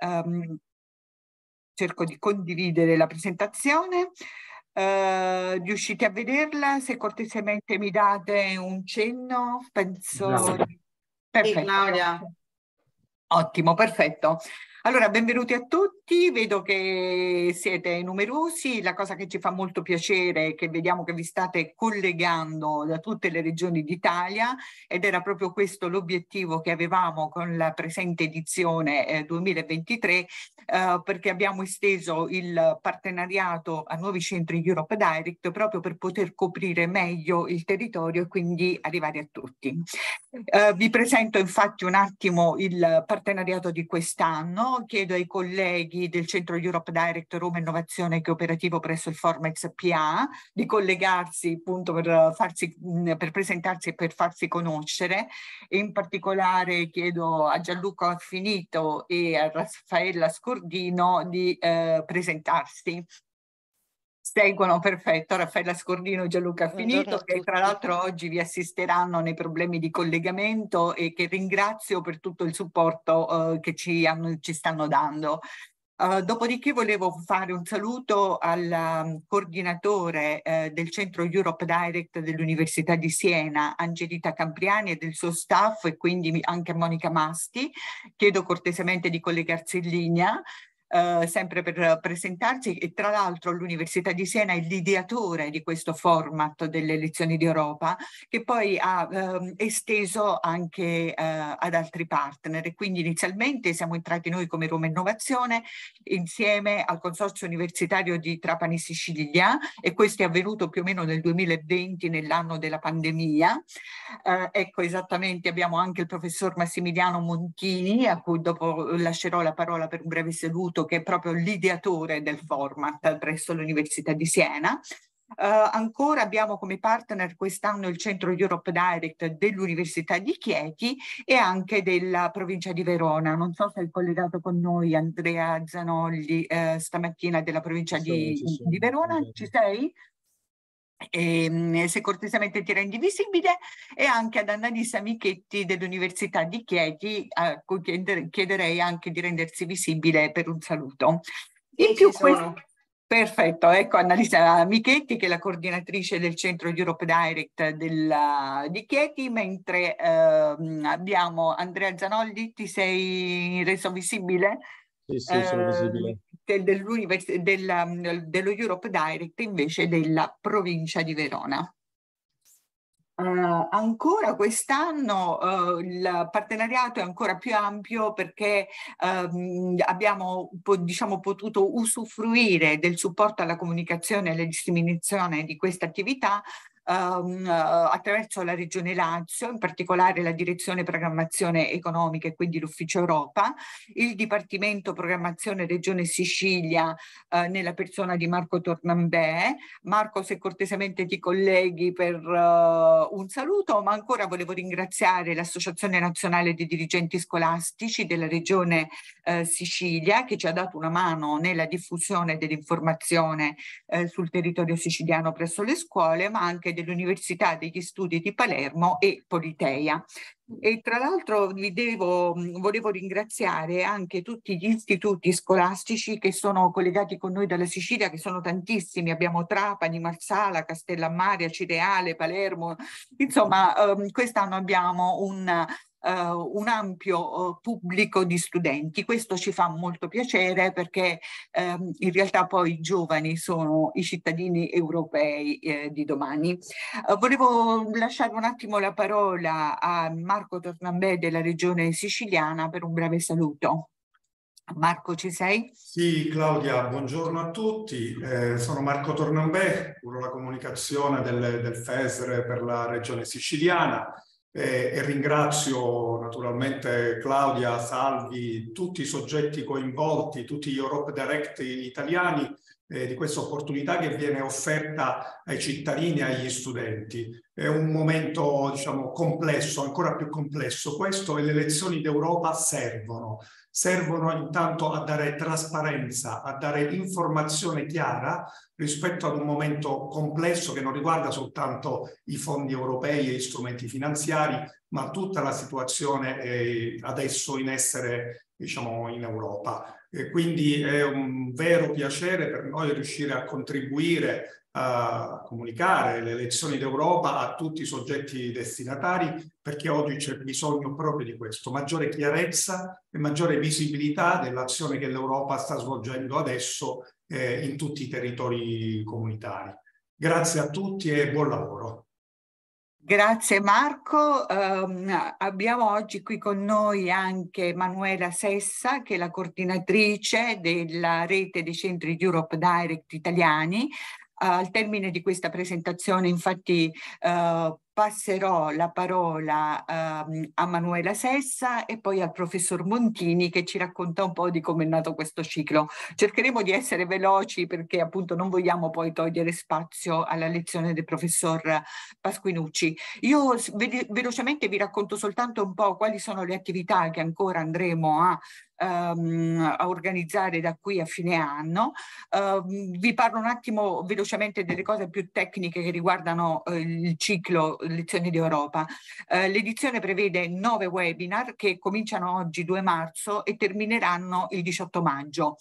Um, cerco di condividere la presentazione. Uh, riuscite a vederla? Se cortesemente mi date un cenno, penso... Sì, Perfetto. Sì, Claudia. Ottimo, perfetto. Allora, benvenuti a tutti, vedo che siete numerosi, la cosa che ci fa molto piacere è che vediamo che vi state collegando da tutte le regioni d'Italia ed era proprio questo l'obiettivo che avevamo con la presente edizione eh, 2023 eh, perché abbiamo esteso il partenariato a nuovi centri Europe Direct proprio per poter coprire meglio il territorio e quindi arrivare a tutti. Eh, vi presento infatti un attimo il partenariato partenariato di quest'anno. Chiedo ai colleghi del Centro Europe Direct Roma Innovazione che è operativo presso il Formex PA di collegarsi appunto per, farsi, per presentarsi e per farsi conoscere. In particolare chiedo a Gianluca Affinito e a Raffaella Scordino di eh, presentarsi Seguono, perfetto, Raffaella Scordino e Gianluca Finito, che tra l'altro oggi vi assisteranno nei problemi di collegamento e che ringrazio per tutto il supporto eh, che ci, hanno, ci stanno dando. Uh, dopodiché volevo fare un saluto al um, coordinatore eh, del centro Europe Direct dell'Università di Siena, Angelita Campriani e del suo staff e quindi anche a Monica Masti. Chiedo cortesemente di collegarsi in linea. Eh, sempre per presentarci e tra l'altro l'Università di Siena è l'ideatore di questo format delle lezioni d'Europa che poi ha ehm, esteso anche eh, ad altri partner e quindi inizialmente siamo entrati noi come Roma Innovazione insieme al Consorzio Universitario di Trapani Sicilia e questo è avvenuto più o meno nel 2020 nell'anno della pandemia. Eh, ecco esattamente abbiamo anche il professor Massimiliano Montini a cui dopo lascerò la parola per un breve saluto Caputo, che è proprio l'ideatore del format presso l'Università di Siena. Uh, ancora abbiamo come partner quest'anno il Centro Europe Direct dell'Università di Chieti e anche della provincia di Verona. Non so se è collegato con noi Andrea Zanogli eh, stamattina della provincia sì, di, di, Verona. Ci sei? e, ehm, se cortesemente ti rendi visibile, e anche ad Annalisa Michetti dell'Università di Chieti, a cui chiederei anche di rendersi visibile per un saluto. In più, questo... Perfetto, ecco Annalisa Michetti che è la coordinatrice del centro di Europe Direct della, di Chieti, mentre ehm, abbiamo Andrea Zanoldi, ti sei reso visibile? Sì, sì, sono ehm, visibile della, dello Europe Direct invece della provincia di Verona. Uh, ancora quest'anno uh, il partenariato è ancora più ampio perché uh, abbiamo po diciamo, potuto usufruire del supporto alla comunicazione e alla disseminazione di questa attività ehm, eh, attraverso la Regione Lazio, in particolare la Direzione Programmazione Economica e quindi l'Ufficio Europa, il Dipartimento Programmazione Regione Sicilia eh, nella persona di Marco Tornambè. Marco, se cortesemente ti colleghi per eh, un saluto, ma ancora volevo ringraziare l'Associazione Nazionale dei Dirigenti Scolastici della Regione eh, Sicilia che ci ha dato una mano nella diffusione dell'informazione eh, sul territorio siciliano presso le scuole, ma anche dell'Università degli Studi di Palermo e Politeia. E tra l'altro vi devo, volevo ringraziare anche tutti gli istituti scolastici che sono collegati con noi dalla Sicilia, che sono tantissimi, abbiamo Trapani, Marsala, Castellammare, Cireale, Palermo, insomma ehm, quest'anno abbiamo un, Uh, un ampio uh, pubblico di studenti. Questo ci fa molto piacere perché um, in realtà poi i giovani sono i cittadini europei eh, di domani. Uh, volevo lasciare un attimo la parola a Marco Tornambè della regione siciliana per un breve saluto. Marco, ci sei? Sì, Claudia, buongiorno a tutti. Eh, sono Marco Tornambè, curo la comunicazione del, del FESR per la regione siciliana e, e ringrazio naturalmente Claudia, Salvi, tutti i soggetti coinvolti, tutti gli Europe Direct italiani eh, di questa opportunità che viene offerta ai cittadini e agli studenti. È un momento diciamo, complesso, ancora più complesso questo e le elezioni d'Europa servono. Servono intanto a dare trasparenza, a dare informazione chiara rispetto ad un momento complesso che non riguarda soltanto i fondi europei e gli strumenti finanziari, ma tutta la situazione eh, adesso in essere diciamo, in Europa. E quindi è un vero piacere per noi riuscire a contribuire a comunicare le lezioni d'Europa a tutti i soggetti destinatari perché oggi c'è bisogno proprio di questo, maggiore chiarezza e maggiore visibilità dell'azione che l'Europa sta svolgendo adesso eh, in tutti i territori comunitari. Grazie a tutti e buon lavoro. Grazie Marco. Um, abbiamo oggi qui con noi anche Manuela Sessa, che è la coordinatrice della rete dei centri di Europe Direct italiani. Uh, al termine di questa presentazione, infatti, uh, passerò la parola ehm, a Manuela Sessa e poi al professor Montini che ci racconta un po' di come è nato questo ciclo. Cercheremo di essere veloci perché appunto non vogliamo poi togliere spazio alla lezione del professor Pasquinucci. Io ve velocemente vi racconto soltanto un po' quali sono le attività che ancora andremo a ehm, a organizzare da qui a fine anno. Eh, vi parlo un attimo velocemente delle cose più tecniche che riguardano eh, il ciclo Lezioni d'Europa. Eh, l'edizione prevede nove webinar che cominciano oggi 2 marzo e termineranno il 18 maggio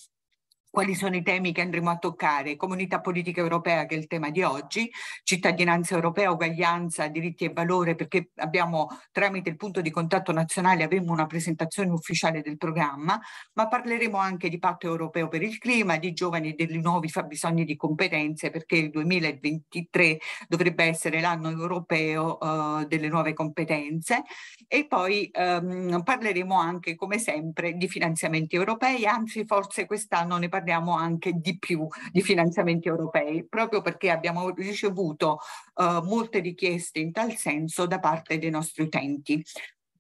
quali sono i temi che andremo a toccare, comunità politica europea che è il tema di oggi, cittadinanza europea, uguaglianza, diritti e valore, perché abbiamo tramite il punto di contatto nazionale avremo una presentazione ufficiale del programma, ma parleremo anche di patto europeo per il clima, di giovani e dei nuovi fabbisogni di competenze, perché il 2023 dovrebbe essere l'anno europeo eh, delle nuove competenze e poi ehm, parleremo anche come sempre di finanziamenti europei, anzi forse quest'anno ne parleremo guardiamo anche di più di finanziamenti europei, proprio perché abbiamo ricevuto eh, molte richieste in tal senso da parte dei nostri utenti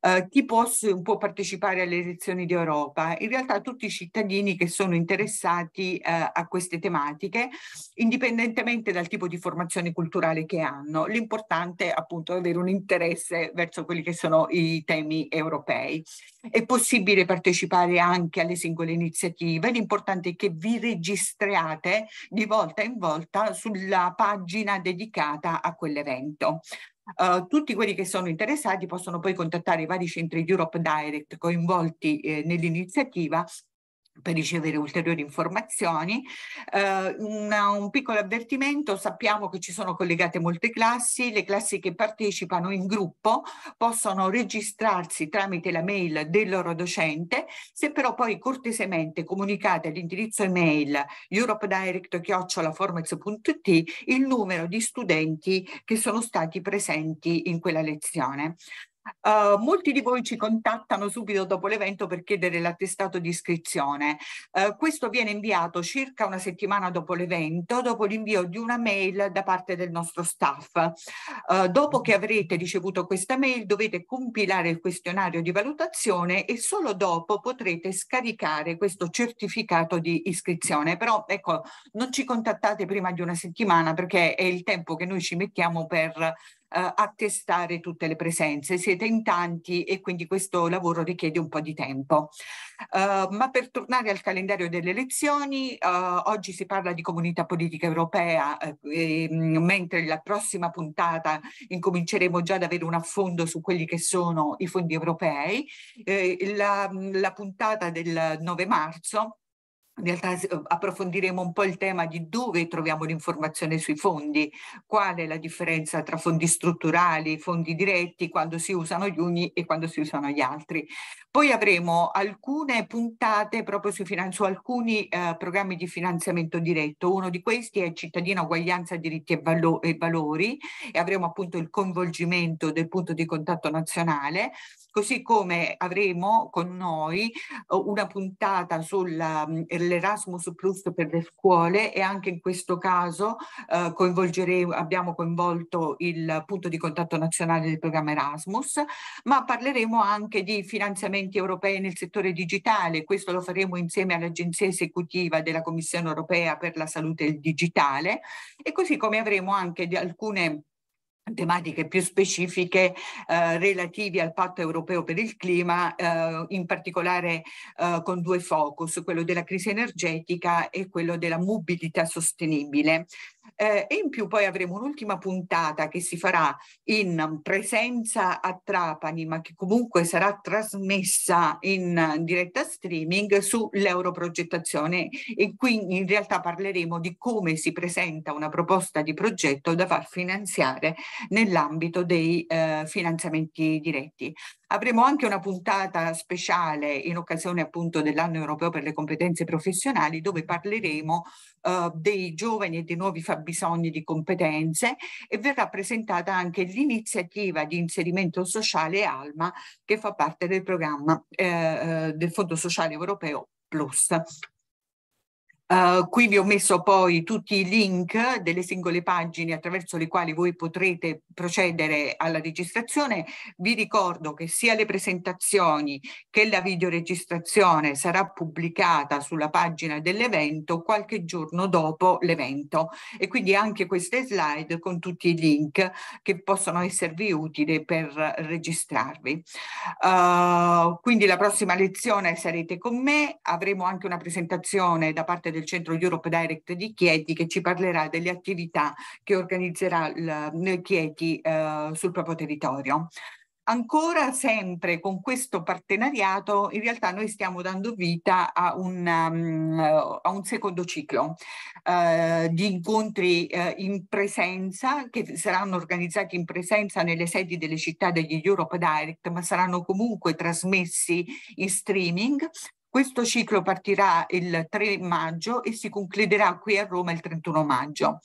eh, chi può, può, partecipare alle elezioni d'Europa? In realtà tutti i cittadini che sono interessati eh, a queste tematiche, indipendentemente dal tipo di formazione culturale che hanno. L'importante appunto è avere un interesse verso quelli che sono i temi europei. È possibile partecipare anche alle singole iniziative, l'importante è che vi registriate di volta in volta sulla pagina dedicata a quell'evento. Uh, tutti quelli che sono interessati possono poi contattare i vari centri Europe Direct coinvolti eh, nell'iniziativa per ricevere ulteriori informazioni. Eh, una, un piccolo avvertimento, sappiamo che ci sono collegate molte classi, le classi che partecipano in gruppo possono registrarsi tramite la mail del loro docente, se però poi cortesemente comunicate all'indirizzo email europedirect.it il numero di studenti che sono stati presenti in quella lezione. Uh, molti di voi ci contattano subito dopo l'evento per chiedere l'attestato di iscrizione. Uh, questo viene inviato circa una settimana dopo l'evento, dopo l'invio di una mail da parte del nostro staff. Uh, dopo che avrete ricevuto questa mail dovete compilare il questionario di valutazione e solo dopo potrete scaricare questo certificato di iscrizione. Però ecco, non ci contattate prima di una settimana perché è il tempo che noi ci mettiamo per eh, attestare tutte le presenze. Siete in tanti e quindi questo lavoro richiede un po' di tempo. Eh, ma per tornare al calendario delle elezioni, eh, oggi si parla di comunità politica europea, eh, e, mm, mentre la prossima puntata incominceremo già ad avere un affondo su quelli che sono i fondi europei. Eh, la, mm, la puntata del 9 marzo in realtà uhm, approfondiremo un po' il tema di dove troviamo l'informazione sui fondi, qual è la differenza tra fondi strutturali, fondi diretti, quando si usano gli uni e quando si usano gli altri. Poi avremo alcune puntate proprio su, su alcuni eh, programmi di finanziamento diretto. Uno di questi è Cittadina Uguaglianza, Diritti e, valo e Valori e avremo appunto il coinvolgimento del punto di contatto nazionale così come avremo con noi uhm, una puntata sulla mhmm, l'Erasmus Plus per le scuole e anche in questo caso eh, abbiamo coinvolto il punto di contatto nazionale del programma Erasmus, ma parleremo anche di finanziamenti europei nel settore digitale, questo lo faremo insieme all'agenzia esecutiva della Commissione europea per la salute e il digitale e così come avremo anche di alcune tematiche più specifiche eh, relativi al patto europeo per il clima, eh, in particolare eh, con due focus, quello della crisi energetica e quello della mobilità sostenibile. Eh, e in più poi avremo un'ultima puntata che si farà in presenza a Trapani, ma che comunque sarà trasmessa in diretta streaming sull'europrogettazione e qui in realtà parleremo di come si presenta una proposta di progetto da far finanziare nell'ambito dei eh, finanziamenti diretti. Avremo anche una puntata speciale in occasione appunto dell'anno europeo per le competenze professionali dove parleremo eh, dei giovani e dei nuovi fabbisogni di competenze e verrà presentata anche l'iniziativa di inserimento sociale ALMA che fa parte del programma eh, eh del Fondo Sociale Europeo Plus. Uh, qui vi ho messo poi tutti i link delle singole pagine attraverso le quali voi potrete procedere alla registrazione. Vi ricordo che sia le presentazioni che la videoregistrazione sarà pubblicata sulla pagina dell'evento qualche giorno dopo l'evento e quindi anche queste slide con tutti i link che possono esservi utili per registrarvi. Uh, quindi la prossima lezione sarete con me, avremo anche una presentazione da parte del Centro Europe Direct di Chieti che ci parlerà delle attività che organizzerà il, Chieti eh, sul proprio territorio. Ancora sempre con questo partenariato in realtà noi stiamo dando vita a un, um, a un secondo ciclo uh, di incontri uh, in presenza che saranno organizzati in presenza nelle sedi delle città degli Europe Direct ma saranno comunque trasmessi in streaming questo ciclo partirà il 3 maggio e si concluderà qui a Roma il 31 maggio.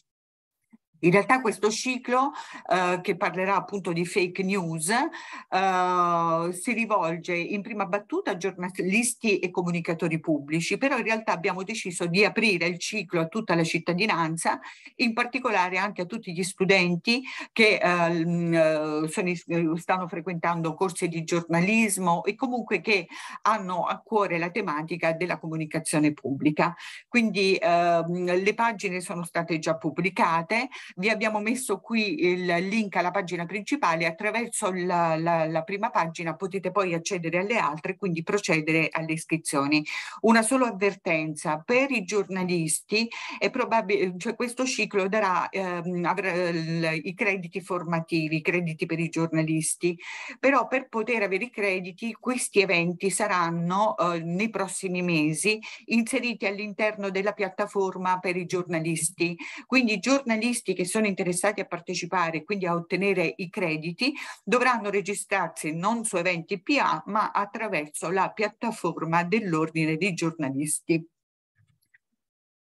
In realtà questo ciclo eh, che parlerà appunto di fake news eh, si rivolge in prima battuta a giornalisti e comunicatori pubblici, però in realtà abbiamo deciso di aprire il ciclo a tutta la cittadinanza, in particolare anche a tutti gli studenti che eh, mm, eh sono, stanno frequentando corsi di giornalismo e comunque che hanno a cuore la tematica della comunicazione pubblica. Quindi ehm, le pagine sono state già pubblicate, vi abbiamo messo qui il link alla pagina principale, attraverso la, la, la prima pagina potete poi accedere alle altre, quindi procedere alle iscrizioni. Una sola avvertenza, per i giornalisti è probabile, cioè questo ciclo darà, ehm, avrà, l, i crediti formativi, i crediti per i giornalisti, però per poter avere i crediti questi eventi saranno eh, nei prossimi mesi inseriti all'interno della piattaforma per i giornalisti. Quindi i giornalisti che sono interessati a partecipare e quindi a ottenere i crediti dovranno registrarsi non su eventi PA ma attraverso la piattaforma dell'ordine dei giornalisti.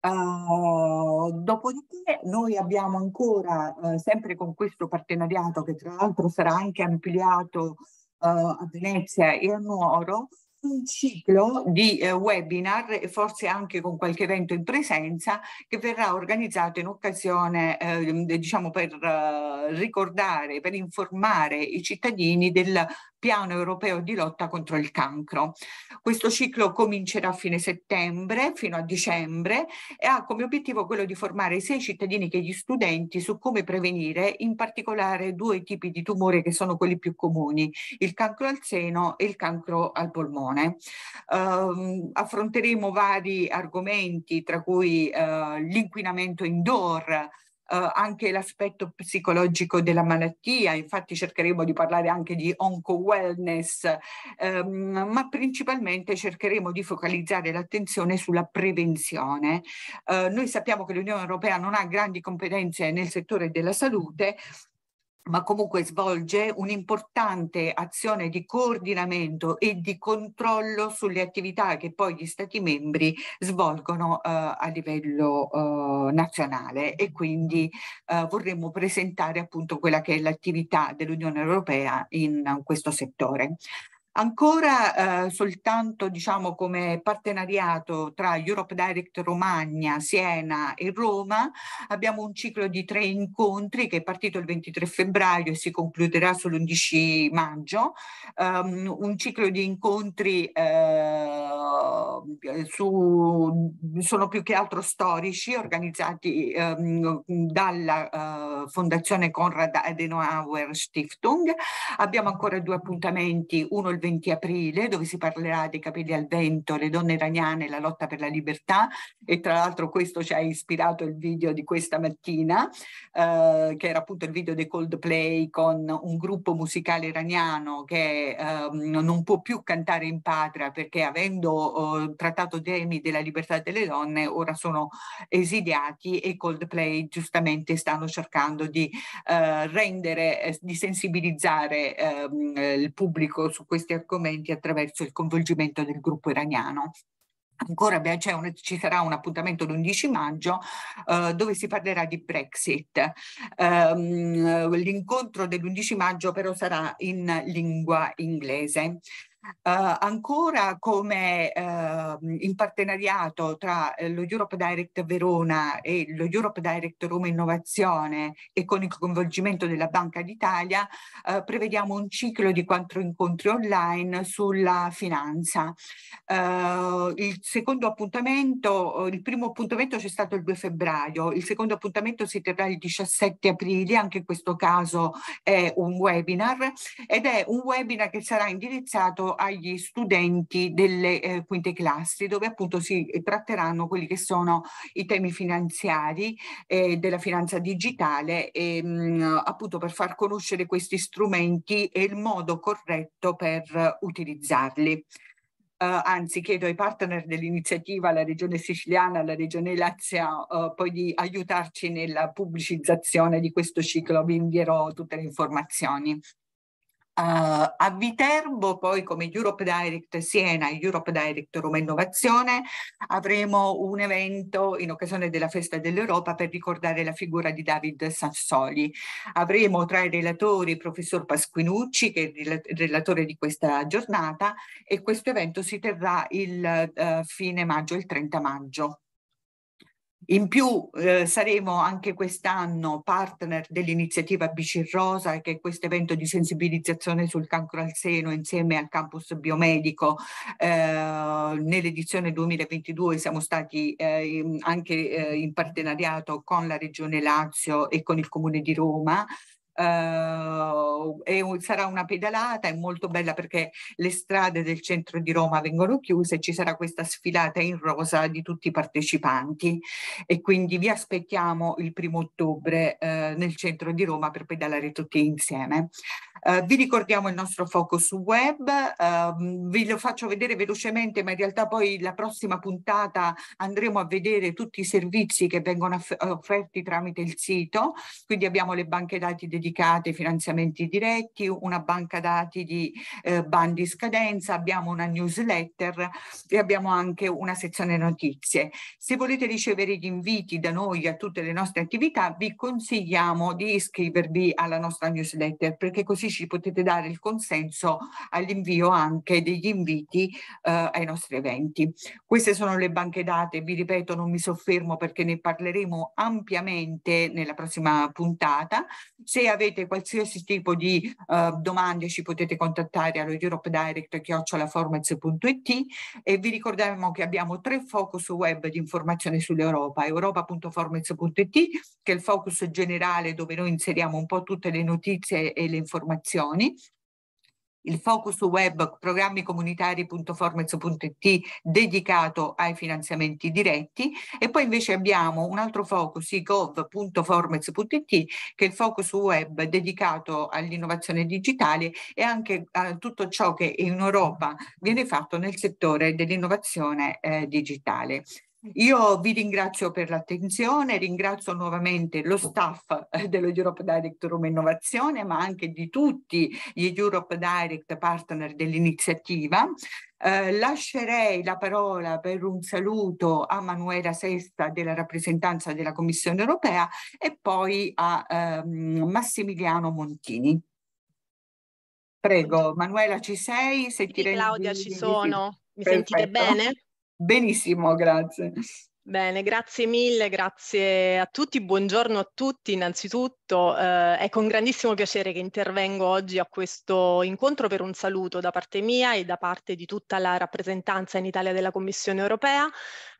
Uh, dopodiché noi abbiamo ancora, uh, sempre con questo partenariato che tra l'altro sarà anche ampliato uh, a Venezia e a Nuoro, un ciclo di eh, webinar e forse anche con qualche evento in presenza che verrà organizzato in occasione, eh, diciamo, per eh, ricordare, per informare i cittadini del piano europeo di lotta contro il cancro. Questo ciclo comincerà a fine settembre fino a dicembre e ha come obiettivo quello di formare sia i cittadini che gli studenti su come prevenire in particolare due tipi di tumore che sono quelli più comuni, il cancro al seno e il cancro al polmone. Um, affronteremo vari argomenti tra cui uh, l'inquinamento indoor, eh, anche l'aspetto psicologico della malattia, infatti cercheremo di parlare anche di onco-wellness, ehm, ma principalmente cercheremo di focalizzare l'attenzione sulla prevenzione. Eh, noi sappiamo che l'Unione Europea non ha grandi competenze nel settore della salute, ma comunque svolge un'importante azione di coordinamento e di controllo sulle attività che poi gli Stati membri svolgono eh, a livello eh, nazionale e quindi eh, vorremmo presentare appunto quella che è l'attività dell'Unione Europea in questo settore. Ancora eh, soltanto diciamo, come partenariato tra Europe Direct Romagna, Siena e Roma abbiamo un ciclo di tre incontri che è partito il 23 febbraio e si concluderà sull'11 maggio, um, un ciclo di incontri eh, su, sono più che altro storici organizzati um, dalla uh, Fondazione Konrad Adenauer Stiftung, abbiamo ancora due appuntamenti, uno il 20 aprile dove si parlerà dei capelli al vento, le donne iraniane la lotta per la libertà e tra l'altro questo ci ha ispirato il video di questa mattina eh, che era appunto il video dei Coldplay con un gruppo musicale iraniano che eh, non può più cantare in patria perché avendo eh, trattato temi della libertà delle donne ora sono esiliati e Coldplay giustamente stanno cercando di eh, rendere, eh, di sensibilizzare ehm, il pubblico su questi questi argomenti attraverso il coinvolgimento del gruppo iraniano. Ancora beh, un, ci sarà un appuntamento l'11 maggio eh, dove si parlerà di Brexit. Um, l'incontro dell'11 maggio però sarà in lingua inglese. Eh, ancora come ehm, in partenariato tra eh, lo Europe Direct Verona e lo Europe Direct Roma Innovazione e con il coinvolgimento della Banca d'Italia eh, prevediamo un ciclo di quattro incontri online sulla finanza. il secondo appuntamento, il primo appuntamento c'è stato il 2 febbraio, il secondo appuntamento si terrà il 17 aprile, anche in questo caso è un webinar ed è un webinar che sarà indirizzato agli studenti delle eh, quinte classi, dove appunto si tratteranno quelli che sono i temi finanziari eh, della finanza digitale, e, mh, mm, appunto per far conoscere questi strumenti e il modo corretto per uh, utilizzarli. Uh, anzi chiedo ai partner dell'iniziativa, alla regione siciliana, alla regione Lazio, uh, poi di aiutarci nella pubblicizzazione di questo ciclo, vi invierò tutte le informazioni. Uh, a Viterbo, poi come Europe Direct Siena e Europe Direct Roma Innovazione, avremo un evento in occasione della Festa dell'Europa per ricordare la figura di David Sassoli. Avremo tra i relatori il professor Pasquinucci, che è il relatore di questa giornata, e questo evento si terrà il uh, fine maggio, il 30 maggio. In più eh, saremo anche quest'anno partner dell'iniziativa BC Rosa, che è questo evento di sensibilizzazione sul cancro al seno insieme al campus biomedico. Eh, nell'edizione 2022 siamo stati eh, anche eh, in partenariato con la Regione Lazio e con il Comune di Roma e uhm, sarà una pedalata, è molto bella perché le strade del centro di Roma vengono chiuse, ci sarà questa sfilata in rosa di tutti i partecipanti e quindi vi aspettiamo il primo ottobre uhm, nel centro di Roma per pedalare tutti insieme. Eh, vi ricordiamo il nostro focus web, eh, vi lo faccio vedere velocemente, ma in realtà poi la prossima puntata andremo a vedere tutti i servizi che vengono offerti tramite il sito, quindi abbiamo le banche dati dedicate ai finanziamenti diretti, una banca dati di eh, bandi scadenza, abbiamo una newsletter e abbiamo anche una sezione notizie. Se volete ricevere gli inviti da noi a tutte le nostre attività, vi consigliamo di iscrivervi alla nostra newsletter perché così politici potete dare il consenso all'invio anche degli inviti eh, ai nostri eventi. Queste sono le banche date, vi ripeto non mi soffermo perché ne parleremo ampiamente nella prossima puntata. Se avete qualsiasi tipo di eh, domande ci potete contattare allo Europe Direct chiocciolaformez.it e vi ricordiamo che abbiamo tre focus web di informazione sull'Europa, europa.formez.it che è il focus generale dove noi inseriamo un po' tutte le notizie e le informazioni informazioni, il focus web programmi comunitari.formez.it dedicato ai finanziamenti diretti e poi invece abbiamo un altro focus icov.formez.it che è il focus web dedicato all'innovazione digitale e anche a tutto ciò che in Europa viene fatto nel settore dell'innovazione eh, digitale. Io vi ringrazio per l'attenzione, ringrazio nuovamente lo staff eh, dello Europe Direct Roma Innovazione, ma anche di tutti gli Europe Direct partner dell'iniziativa. Eh, lascerei la parola per un saluto a Manuela Sesta della rappresentanza della Commissione europea e poi a ehm, Massimiliano Montini. Prego, Manuela ci sei? Sì, Claudia ci sono. Mi Perfetto. sentite bene? Benissimo, grazie. Bene, grazie mille, grazie a tutti, buongiorno a tutti innanzitutto. Eh, è con grandissimo piacere che intervengo oggi a questo incontro per un saluto da parte mia e da parte di tutta la rappresentanza in Italia della Commissione europea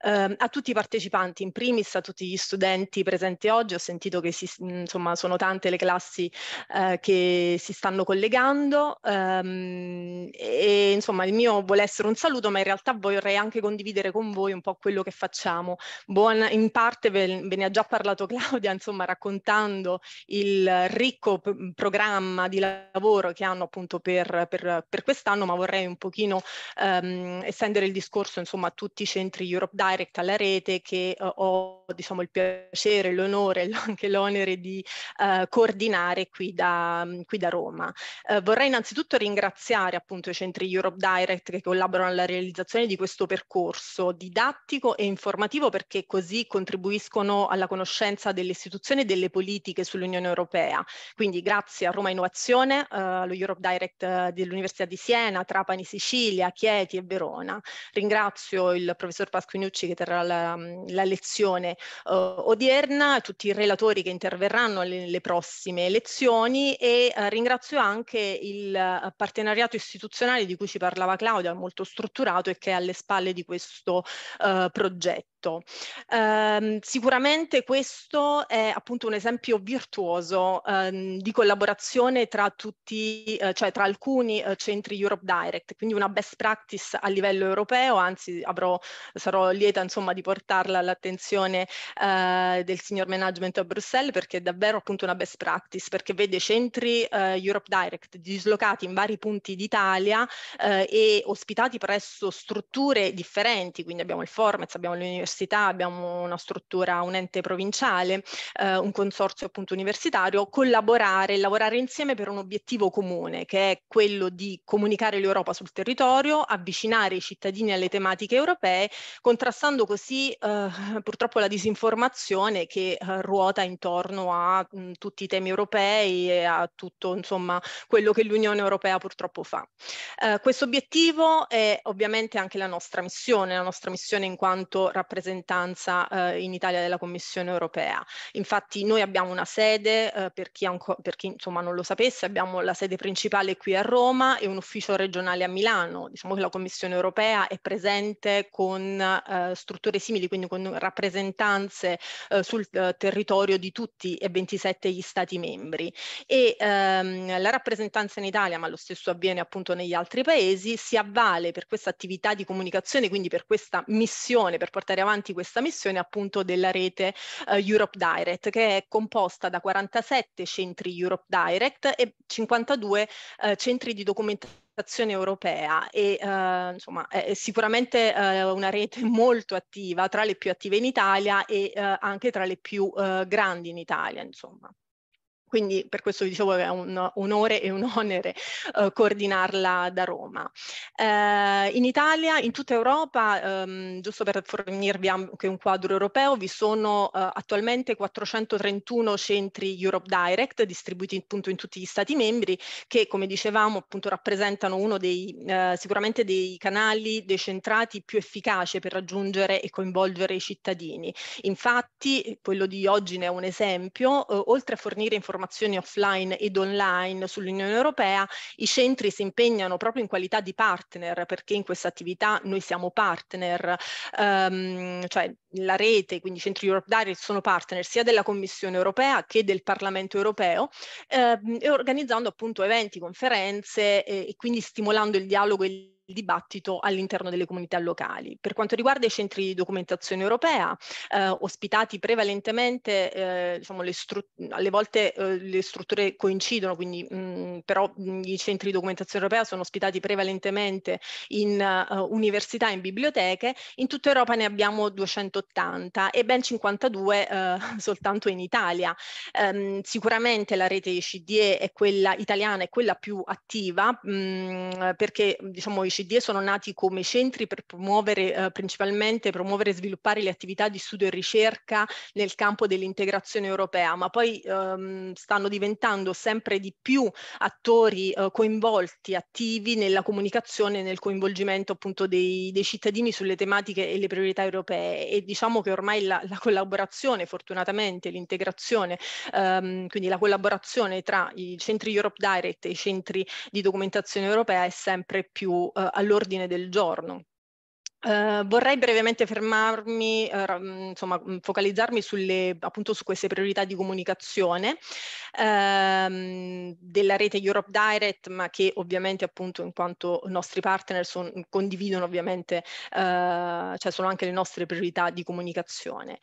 eh, a tutti i partecipanti, in primis a tutti gli studenti presenti oggi. Ho sentito che si, mhmm, insomma, sono tante le classi eh, che si stanno collegando ehm, e insomma il mio vuole essere un saluto, ma in realtà vorrei anche condividere con voi un po' quello che facciamo. Buon, in parte ve, ve ne ha già parlato Claudia, insomma raccontando il ricco programma di lavoro che hanno appunto per, per, per quest'anno, ma vorrei un pochino ehm, estendere il discorso insomma a tutti i centri Europe Direct Direct alla rete che eh, ho diciamo, il piacere, l'onore e anche l'onere di eh, coordinare qui da, mm, qui da Roma. Eh, vorrei innanzitutto ringraziare appunto i centri Europe Direct che collaborano alla realizzazione di questo percorso didattico e informativo perché così contribuiscono alla conoscenza delle istituzioni e delle politiche sull'Unione Europea. Quindi grazie a Roma Innovazione, eh, allo Europe Direct eh, dell'Università di Siena, Trapani Sicilia, Chieti e Verona. Ringrazio il professor Pasquinucci Bertolucci che terrà la, la lezione uh, odierna, tutti i relatori che interverranno alle prossime lezioni e uh, ringrazio anche il uh, partenariato istituzionale di cui ci parlava Claudia, molto strutturato e che è alle spalle di questo eh, progetto. Um, sicuramente questo è appunto un esempio virtuoso um, di collaborazione tra tutti, uh, cioè tra alcuni uh, centri Europe Direct, quindi una best practice a livello europeo, anzi avrò, sarò lieta lieta insomma di portarla all'attenzione eh, del signor management a Bruxelles perché è davvero appunto una best practice perché vede centri eh, Europe Direct dislocati in vari punti d'Italia eh, e ospitati presso strutture differenti, quindi abbiamo il Formez, abbiamo l'università, abbiamo una struttura, un ente provinciale, eh, un consorzio appunto universitario, collaborare, lavorare insieme per un obiettivo comune che è quello di comunicare l'Europa sul territorio, avvicinare i cittadini alle tematiche europee, contrastare contrastando così eh, purtroppo la disinformazione che eh, ruota intorno a mh, mm, tutti i temi europei e a tutto insomma, quello che l'Unione Europea purtroppo fa. Eh, questo obiettivo è ovviamente anche la nostra missione, la nostra missione in quanto rappresentanza eh, in Italia della Commissione Europea. Infatti noi abbiamo una sede, eh, per chi, per chi insomma, non lo sapesse, abbiamo la sede principale qui a Roma e un ufficio regionale a Milano. Diciamo che la Commissione Europea è presente con eh, strutture simili, quindi con rappresentanze eh, sul eh, territorio di tutti e 27 gli stati membri. E ehm, la rappresentanza in Italia, ma lo stesso avviene appunto negli altri paesi, si avvale per questa attività di comunicazione, quindi per questa missione, per portare avanti questa missione appunto della rete eh, Europe Direct, che è composta da 47 centri Europe Direct e 52 eh, centri di documentazione sperimentazione europea e eh, insomma è sicuramente eh, una rete molto attiva, tra le più attive in Italia e eh, anche tra le più eh, grandi in Italia, insomma. Quindi per questo vi dicevo che è un, onore e un onere eh, coordinarla da Roma. Eh, in Italia, in tutta Europa, ehm, giusto per fornirvi anche un quadro europeo, vi sono eh, attualmente 431 centri Europe Direct distribuiti appunto in tutti gli stati membri che come dicevamo appunto rappresentano uno dei eh, sicuramente dei canali decentrati più efficaci per raggiungere e coinvolgere i cittadini. Infatti quello di oggi ne è un esempio, eh, oltre a fornire informazioni formazioni offline ed online sull'Unione Europea, i centri si impegnano proprio in qualità di partner, perché in questa attività noi siamo partner, ehm, cioè la rete, quindi i centri Europe Direct sono partner sia della Commissione Europea che del Parlamento Europeo, ehm, e organizzando appunto eventi, conferenze e, e quindi stimolando il dialogo e il il dibattito all'interno delle comunità locali. Per quanto riguarda i centri di documentazione europea, eh, ospitati prevalentemente, eh, diciamo, le alle volte eh, le strutture coincidono, quindi, mh, mm, però mh, mm, i centri di documentazione europea sono ospitati prevalentemente in uh, università, in biblioteche, in tutta Europa ne abbiamo 280 e ben 52 uh, eh, soltanto in Italia. Um, sicuramente la rete ICDE è quella italiana, è quella più attiva mh, mm, perché diciamo, i CDE sono nati come centri per promuovere eh, principalmente, promuovere e sviluppare le attività di studio e ricerca nel campo dell'integrazione europea, ma poi ehm, stanno diventando sempre di più attori eh, coinvolti, attivi nella comunicazione e nel coinvolgimento appunto dei, dei, cittadini sulle tematiche e le priorità europee e diciamo che ormai la, la collaborazione, fortunatamente l'integrazione, ehm, quindi la collaborazione tra i centri Europe Direct e i centri di documentazione europea è sempre più eh, all'ordine del giorno. Uh, vorrei brevemente fermarmi, uh, insomma, mhmm, focalizzarmi sulle, appunto su queste priorità di comunicazione uh, della rete Europe Direct, ma che ovviamente appunto in quanto nostri partner son, condividono ovviamente, ehm, cioè sono anche le nostre priorità di comunicazione,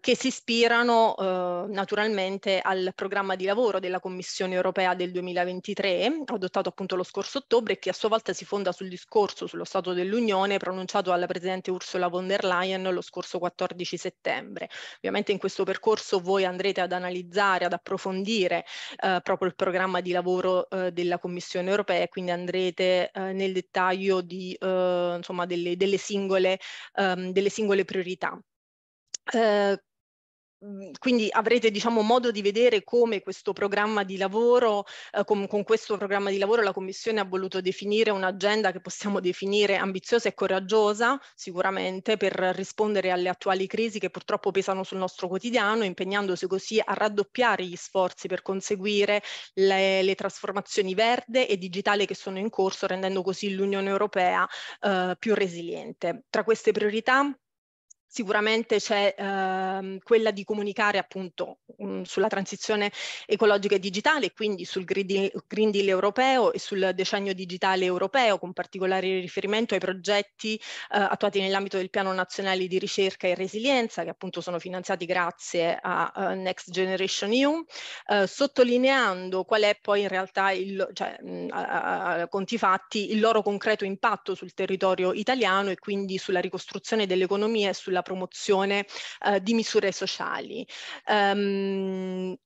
che si ispirano naturalmente al programma di lavoro della Commissione europea del 2023, adottato appunto lo scorso ottobre, che a sua volta si fonda sul discorso sullo Stato dell'Unione pronunciato annunciato alla Presidente Ursula von der Leyen lo scorso 14 settembre. Ovviamente in questo percorso voi andrete ad analizzare, ad approfondire eh, proprio il programma di lavoro eh, della Commissione europea e quindi andrete eh, nel dettaglio di, eh, insomma, delle, delle, singole, ehm, delle singole priorità. Eh, Mhmm, quindi avrete diciamo, modo di vedere come questo programma di lavoro, eh, con, con, questo programma di lavoro la Commissione ha voluto definire un'agenda che possiamo definire ambiziosa e coraggiosa sicuramente per rispondere alle attuali crisi che purtroppo pesano sul nostro quotidiano, impegnandosi così a raddoppiare gli sforzi per conseguire le, le trasformazioni verde e digitale che sono in corso, rendendo così l'Unione Europea eh, più resiliente. Tra queste priorità Sicuramente c'è ehm, quella di comunicare appunto mh, mm, sulla transizione ecologica e digitale, quindi sul Green Deal europeo e sul decennio digitale europeo, con particolare riferimento ai progetti eh, attuati nell'ambito del Piano Nazionale di Ricerca e Resilienza, che appunto sono finanziati grazie a, a eh, Next Generation EU, eh, sottolineando qual è poi in realtà, il, cioè, mh, mm, a, a conti fatti, il loro concreto impatto sul territorio italiano e quindi sulla ricostruzione dell'economia e sulla promozione eh, di misure sociali. Um,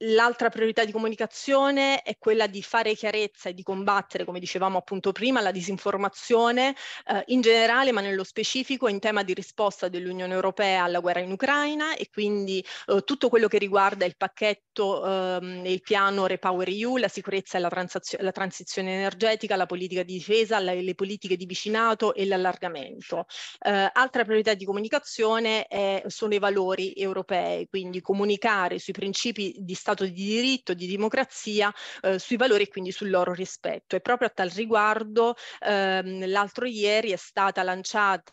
L'altra priorità di comunicazione è quella di fare chiarezza e di combattere, come dicevamo appunto prima, la disinformazione eh, in generale, ma nello specifico in tema di risposta dell'Unione Europea alla guerra in Ucraina e quindi eh, tutto quello che riguarda il pacchetto ehm, e eh, il piano Repower EU, la sicurezza e la, la transizione energetica, la politica di difesa, la, le politiche di vicinato e l'allargamento. Eh, altra priorità di comunicazione è, sono i valori europei, quindi comunicare sui principi di Stato di diritto, di democrazia, eh, sui valori e quindi sul loro rispetto. E proprio a tal riguardo ehm, l'altro ieri è stata lanciata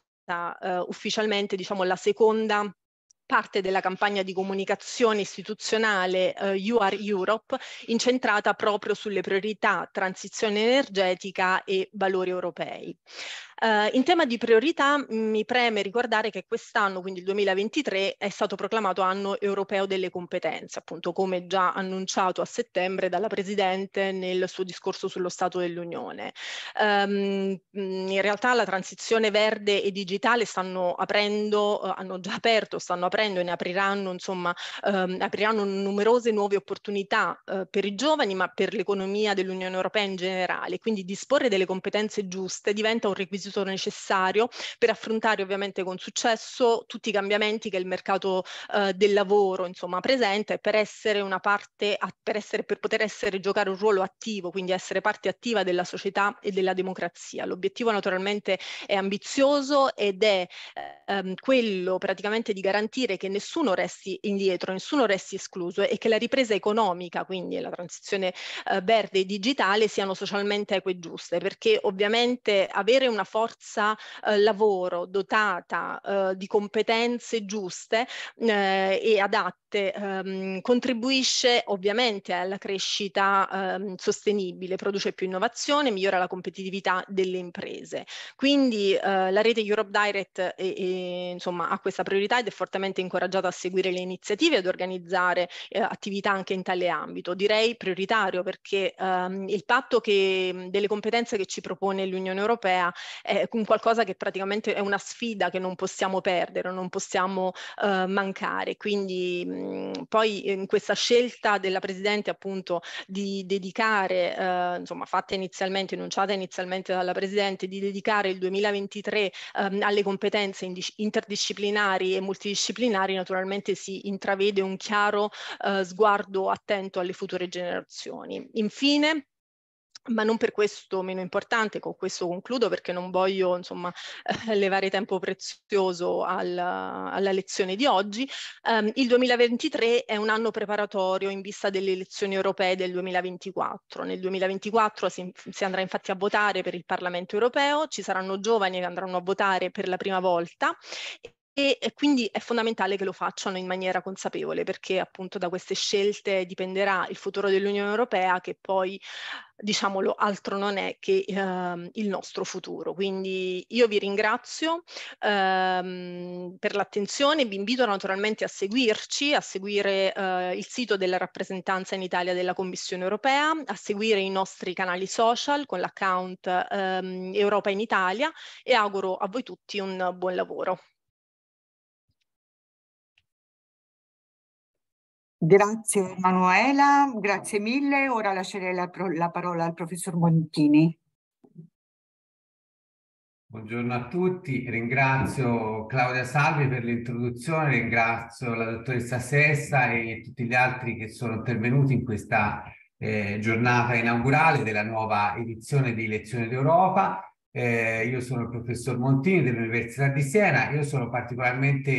eh, ufficialmente diciamo, la seconda parte della campagna di comunicazione istituzionale eh, You Are Europe incentrata proprio sulle priorità transizione energetica e valori europei. Eh, in tema di priorità mi preme ricordare che quest'anno, quindi il 2023, è stato proclamato anno europeo delle competenze, appunto come già annunciato a settembre dalla Presidente nel suo discorso sullo Stato dell'Unione. Um, in realtà la transizione verde e digitale stanno aprendo, eh, hanno già aperto, stanno aprendo e ne apriranno, insomma, um, apriranno numerose nuove opportunità uh, per i giovani, ma per l'economia dell'Unione Europea in generale. Quindi disporre delle competenze giuste diventa un requisito requisito necessario per affrontare ovviamente con successo tutti i cambiamenti che il mercato eh, del lavoro insomma presenta e per essere una parte, a, per, essere, per poter essere, giocare un ruolo attivo, quindi essere parte attiva della società e della democrazia. L'obiettivo naturalmente è ambizioso ed è ehm, quello praticamente di garantire che nessuno resti indietro, nessuno resti escluso e che la ripresa economica, quindi la transizione eh, verde e digitale siano socialmente eque e giuste, perché ovviamente avere una forza forza eh, lavoro dotata eh, di competenze giuste eh, e adatte ehm, contribuisce ovviamente alla crescita ehm, sostenibile, produce più innovazione, migliora la competitività delle imprese. Quindi eh, la rete Europe Direct è, è, insomma, ha questa priorità ed è fortemente incoraggiata a seguire le iniziative ed organizzare eh, attività anche in tale ambito. Direi prioritario perché ehm, il patto che, delle competenze che ci propone l'Unione Europea è un qualcosa che praticamente è una sfida che non possiamo perdere, non possiamo eh, mancare. Quindi mh, poi in questa scelta della Presidente appunto di dedicare, eh, insomma fatta inizialmente, enunciata inizialmente dalla Presidente, di dedicare il 2023 ehm, alle competenze interdisciplinari e multidisciplinari, naturalmente si intravede un chiaro eh, sguardo attento alle future generazioni. Infine, ma non per questo meno importante, con questo concludo perché non voglio insomma, levare tempo prezioso alla, alla lezione di oggi, um, il 2023 è un anno preparatorio in vista delle elezioni europee del 2024. Nel 2024 si, si andrà infatti a votare per il Parlamento europeo, ci saranno giovani che andranno a votare per la prima volta e, quindi è fondamentale che lo facciano in maniera consapevole perché appunto da queste scelte dipenderà il futuro dell'Unione Europea che poi diciamolo altro non è che ehm, il nostro futuro. Quindi io vi ringrazio ehm, per l'attenzione, vi invito naturalmente a seguirci, a seguire eh, il sito della rappresentanza in Italia della Commissione Europea, a seguire i nostri canali social con l'account ehm, Europa in Italia e auguro a voi tutti un buon lavoro. Grazie Emanuela, grazie mille. Ora lascerei la, la, parola al professor Montini. Buongiorno a tutti, ringrazio Claudia Salvi per l'introduzione, ringrazio la dottoressa Sessa e tutti gli altri che sono intervenuti in questa eh, giornata inaugurale della nuova edizione di Lezione d'Europa. Eh, io sono il professor Montini dell'Università di Siena, io sono particolarmente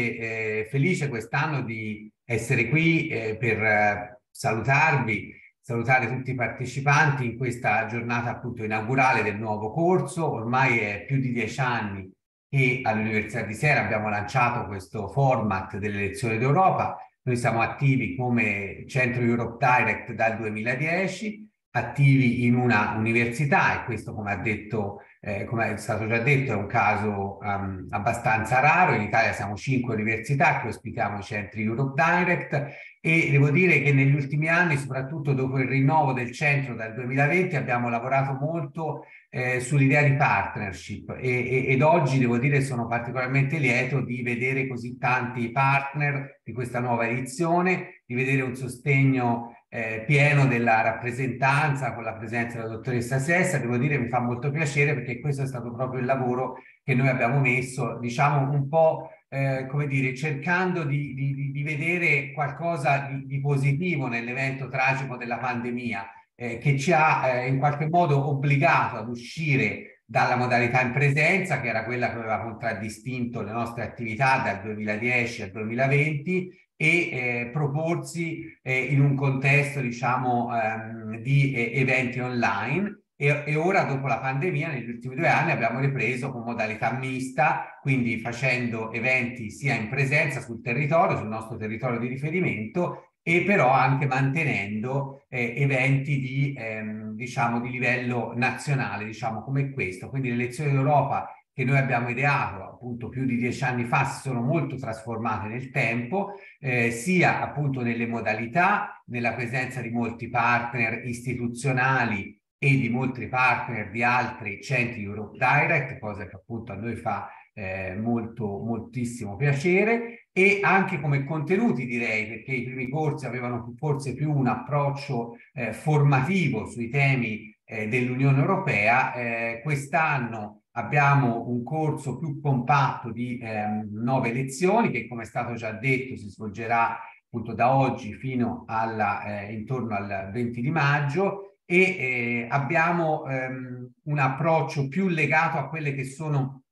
eh, felice quest'anno di essere qui eh, per eh, salutarvi, salutare tutti i partecipanti in questa giornata appunto inaugurale del nuovo corso. Ormai è più di dieci anni che all'Università di Sera abbiamo lanciato questo format delle lezioni d'Europa. Noi siamo attivi come Centro Europe Direct dal 2010, attivi in una università e questo come ha detto eh, come è stato già detto, è un caso um, abbastanza raro. In Italia siamo cinque università che ospitiamo i centri Europe Direct e devo dire che negli ultimi anni, soprattutto dopo il rinnovo del centro dal 2020, abbiamo lavorato molto eh, sull'idea di partnership e, e, ed oggi devo dire sono particolarmente lieto di vedere così tanti partner di questa nuova edizione, di vedere un sostegno eh, pieno della rappresentanza con la presenza della dottoressa Sessa, devo dire mi fa molto piacere perché questo è stato proprio il lavoro che noi abbiamo messo, diciamo un po' eh, come dire, cercando di, di, di vedere qualcosa di, di positivo nell'evento tragico della pandemia eh, che ci ha eh, in qualche modo obbligato ad uscire dalla modalità in presenza, che era quella che aveva contraddistinto le nostre attività dal 2010 al 2020, e eh, proporsi eh, in un contesto diciamo ehm, di eh, eventi online e, e, ora dopo la pandemia negli ultimi due anni abbiamo ripreso con modalità mista quindi facendo eventi sia in presenza sul territorio sul nostro territorio di riferimento e però anche mantenendo eh, eventi di, ehm, diciamo, di livello nazionale, diciamo come questo. Quindi le lezioni d'Europa che noi abbiamo ideato appunto più di dieci anni fa si sono molto trasformate nel tempo, eh, sia appunto nelle modalità, nella presenza di molti partner istituzionali e di molti partner di altri centri Europe Direct, cosa che appunto a noi fa eh, molto, moltissimo piacere e anche come contenuti direi perché i primi corsi avevano forse più un approccio eh, formativo sui temi eh, dell'Unione Europea. Eh, quest'anno abbiamo un corso più compatto di ehm, nove lezioni che come è stato già detto si svolgerà appunto da oggi fino alla, eh, intorno al 20 di maggio e eh, abbiamo ehm, un approccio più legato a quelle che sono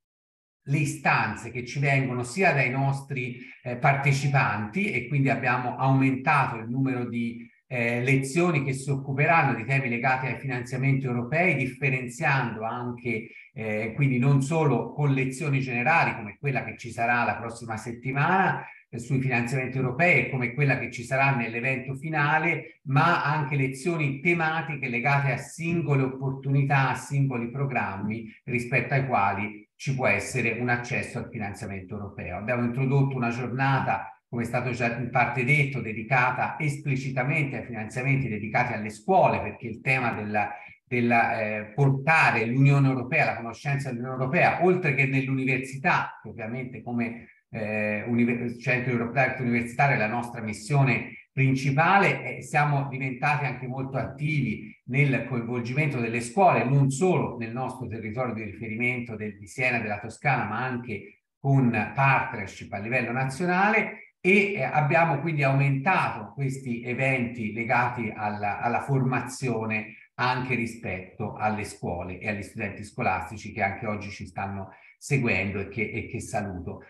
le istanze che ci vengono sia dai nostri eh, partecipanti e quindi abbiamo aumentato il numero di eh, lezioni che si occuperanno di temi legati ai finanziamenti europei, differenziando anche eh, quindi non solo con lezioni generali come quella che ci sarà la prossima settimana eh, sui finanziamenti europei e come quella che ci sarà nell'evento finale, ma anche lezioni tematiche legate a singole opportunità, a singoli programmi rispetto ai quali ci può essere un accesso al finanziamento europeo. Abbiamo introdotto una giornata, come è stato già in parte detto, dedicata esplicitamente ai finanziamenti dedicati alle scuole, perché il tema della, eh, portare l'Unione Europea, la conoscenza dell'Unione Europea, oltre che nell'università, ovviamente come eh, Univer- Centro Europeo Universitario la nostra missione principale e siamo diventati anche molto attivi nel coinvolgimento delle scuole, non solo nel nostro territorio di riferimento del, di Siena e della Toscana, ma anche con partnership a livello nazionale e eh, abbiamo quindi aumentato questi eventi legati alla, alla formazione anche rispetto alle scuole e agli studenti scolastici che anche oggi ci stanno seguendo e che, e che saluto.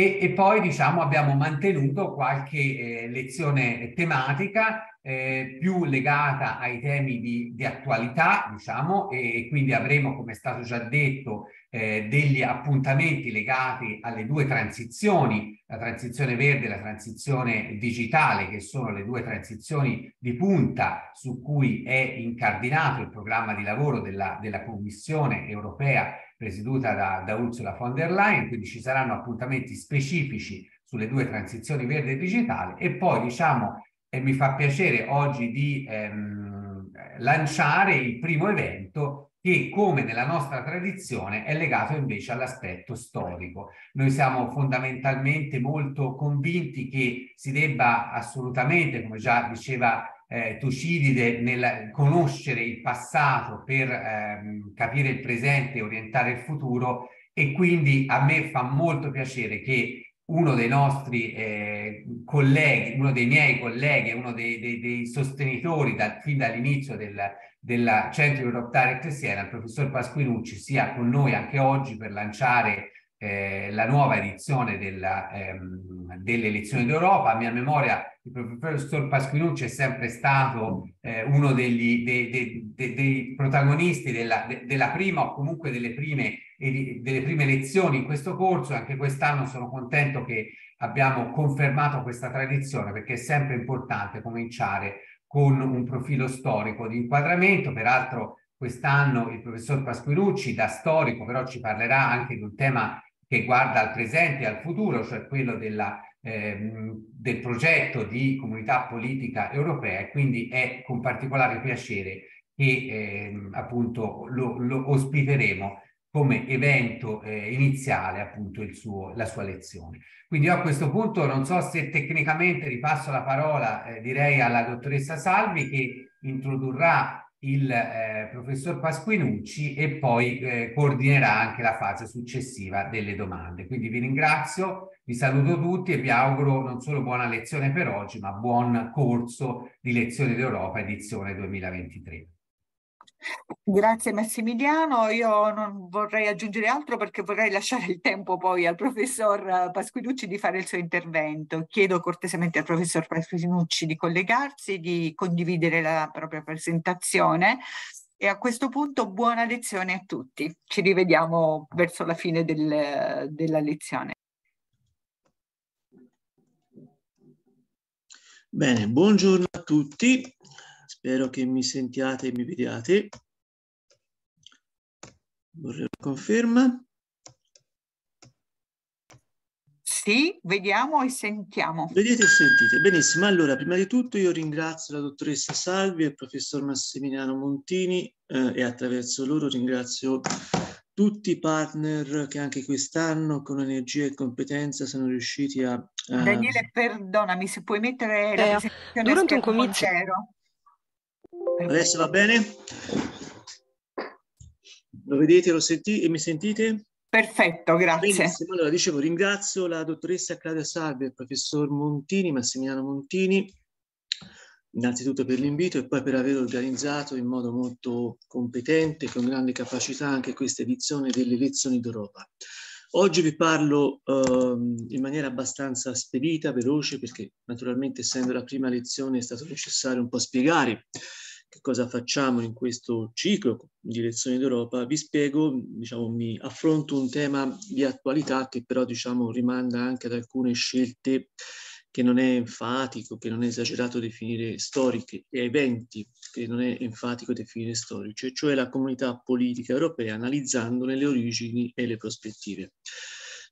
E, e poi diciamo, abbiamo mantenuto qualche eh, lezione tematica eh, più legata ai temi di, di attualità, diciamo, e, e quindi avremo, come è stato già detto, eh, degli appuntamenti legati alle due transizioni, la transizione verde e la transizione digitale, che sono le due transizioni di punta su cui è incardinato il programma di lavoro della, della Commissione europea presieduta da, da Ursula von der Leyen, quindi ci saranno appuntamenti specifici sulle due transizioni verde e digitale e poi diciamo e mi fa piacere oggi di ehm, lanciare il primo evento che come nella nostra tradizione è legato invece all'aspetto storico. Noi siamo fondamentalmente molto convinti che si debba assolutamente, come già diceva eh, Tucidide nel conoscere il passato per ehm, capire il presente e orientare il futuro e quindi a me fa molto piacere che uno dei nostri eh, colleghi, uno dei miei colleghi, uno dei, dei, dei sostenitori da, fin dall'inizio del, del Centro Europe Direct Siena, il professor Pasquinucci, sia con noi anche oggi per lanciare eh, la nuova edizione della, ehm, delle elezioni d'Europa. A mia memoria, il professor Pasquinucci è sempre stato eh, uno degli, dei, dei, dei, dei protagonisti della, de, della, prima o comunque delle prime, ed, delle prime lezioni in questo corso. Anche quest'anno sono contento che abbiamo confermato questa tradizione perché è sempre importante cominciare con un profilo storico di inquadramento. Peraltro, quest'anno il professor Pasquinucci, da storico, però ci parlerà anche di un tema che guarda al presente e al futuro, cioè quello della, ehm, del progetto di comunità politica europea e quindi è con particolare piacere che ehm, appunto lo, lo, ospiteremo come evento eh, iniziale appunto suo, la sua lezione. Quindi io a questo punto non so se tecnicamente ripasso la parola eh, direi alla dottoressa Salvi che introdurrà il eh, professor Pasquinucci e poi eh, coordinerà anche la fase successiva delle domande. Quindi vi ringrazio, vi saluto tutti e vi auguro non solo buona lezione per oggi, ma buon corso di Lezione d'Europa edizione 2023. Grazie Massimiliano, io non vorrei aggiungere altro perché vorrei lasciare il tempo poi al professor Pasquinucci di fare il suo intervento. Chiedo cortesemente al professor Pasquinucci di collegarsi, di condividere la propria presentazione e a questo punto buona lezione a tutti. Ci rivediamo verso la fine del, della lezione. Bene, buongiorno a tutti. Spero che mi sentiate e mi vediate. Vorrei una conferma. Sì, vediamo e sentiamo. Vedete e sentite. Benissimo. Allora, prima di tutto io ringrazio la dottoressa Salvi e il professor Massimiliano Montini eh, e attraverso loro ringrazio tutti i partner che anche quest'anno con energia e competenza sono riusciti a... Uh... Daniele, perdonami, se puoi mettere eh, la presentazione durante un comizio. Montero. Adesso va bene? Lo vedete, lo sentite e mi sentite? Perfetto, grazie. Benissimo. Allora, dicevo, ringrazio la dottoressa Claudia Salve e il professor Montini, Massimiliano Montini, innanzitutto per l'invito e poi per aver organizzato in modo molto competente, con grande capacità, anche questa edizione delle lezioni d'Europa. Oggi vi parlo ehm, in maniera abbastanza spedita, veloce, perché naturalmente essendo la prima lezione è stato necessario un po' spiegare che cosa facciamo in questo ciclo di lezioni d'Europa, vi spiego, diciamo, mi affronto un tema di attualità che però diciamo, rimanda anche ad alcune scelte che non è enfatico, che non è esagerato definire storiche, e eventi che non è enfatico definire storici, cioè la comunità politica europea analizzandone le origini e le prospettive.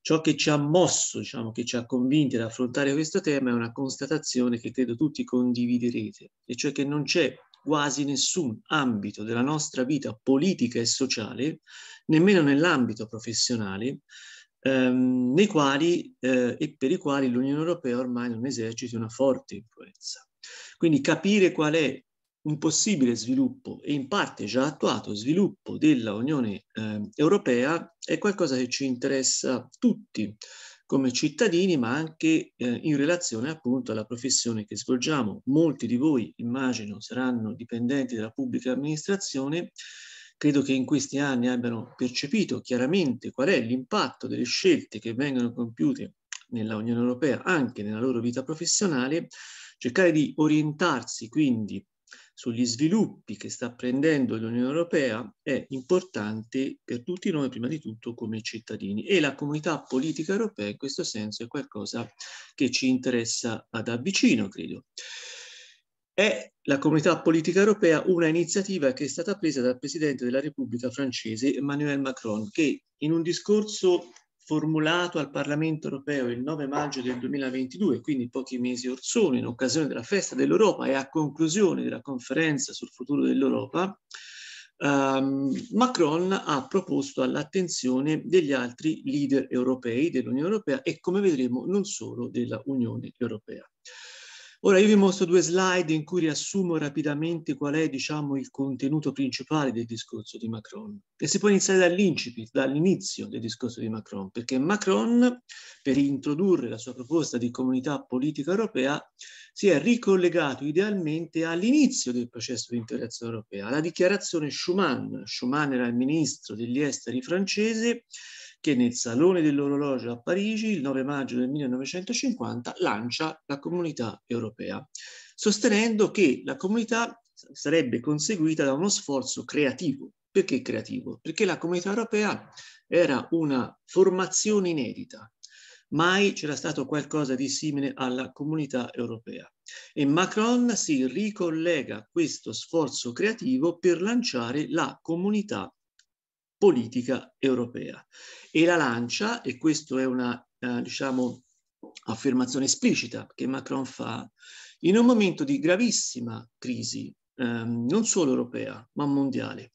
Ciò che ci ha mosso, diciamo, che ci ha convinti ad affrontare questo tema è una constatazione che credo tutti condividerete, e cioè che non c'è quasi nessun ambito della nostra vita politica e sociale, nemmeno nell'ambito professionale, ehm, nei quali eh, e per i quali l'Unione Europea ormai non esercita una forte influenza. Quindi capire qual è un possibile sviluppo e in parte già attuato sviluppo della Unione eh, Europea è qualcosa che ci interessa tutti come cittadini, ma anche eh, in relazione appunto alla professione che svolgiamo. Molti di voi, immagino, saranno dipendenti della pubblica amministrazione, credo che in questi anni abbiano percepito chiaramente qual è l'impatto delle scelte che vengono compiute nella Unione Europea anche nella loro vita professionale, cercare di orientarsi quindi sugli sviluppi che sta prendendo l'Unione Europea è importante per tutti noi, prima di tutto come cittadini. E la comunità politica europea in questo senso è qualcosa che ci interessa da vicino, credo. È la comunità politica europea una iniziativa che è stata presa dal Presidente della Repubblica francese Emmanuel Macron, che in un discorso formulato al Parlamento europeo il 9 maggio del 2022, quindi pochi mesi or sono, in occasione della festa dell'Europa e a conclusione della conferenza sul futuro dell'Europa, Um, Macron ha proposto all'attenzione degli altri leader europei dell'Unione Europea e come vedremo non solo della Unione Europea. Ora io vi mostro due slide in cui riassumo rapidamente qual è diciamo, il contenuto principale del discorso di Macron. E si può iniziare dall'incipit, dall'inizio del discorso di Macron, perché Macron, per introdurre la sua proposta di comunità politica europea, si è ricollegato idealmente all'inizio del processo di integrazione europea, alla dichiarazione Schuman. Schuman era il ministro degli esteri francese che nel Salone dell'Orologio a Parigi, il 9 maggio del 1950, lancia la comunità europea, sostenendo che la comunità sarebbe conseguita da uno sforzo creativo. Perché creativo? Perché la comunità europea era una formazione inedita, mai c'era stato qualcosa di simile alla comunità europea. E Macron si ricollega a questo sforzo creativo per lanciare la comunità politica europea. E la lancia, e questa è una, eh, diciamo, affermazione esplicita che Macron fa, in un momento di gravissima crisi, ehm, non solo europea, ma mondiale.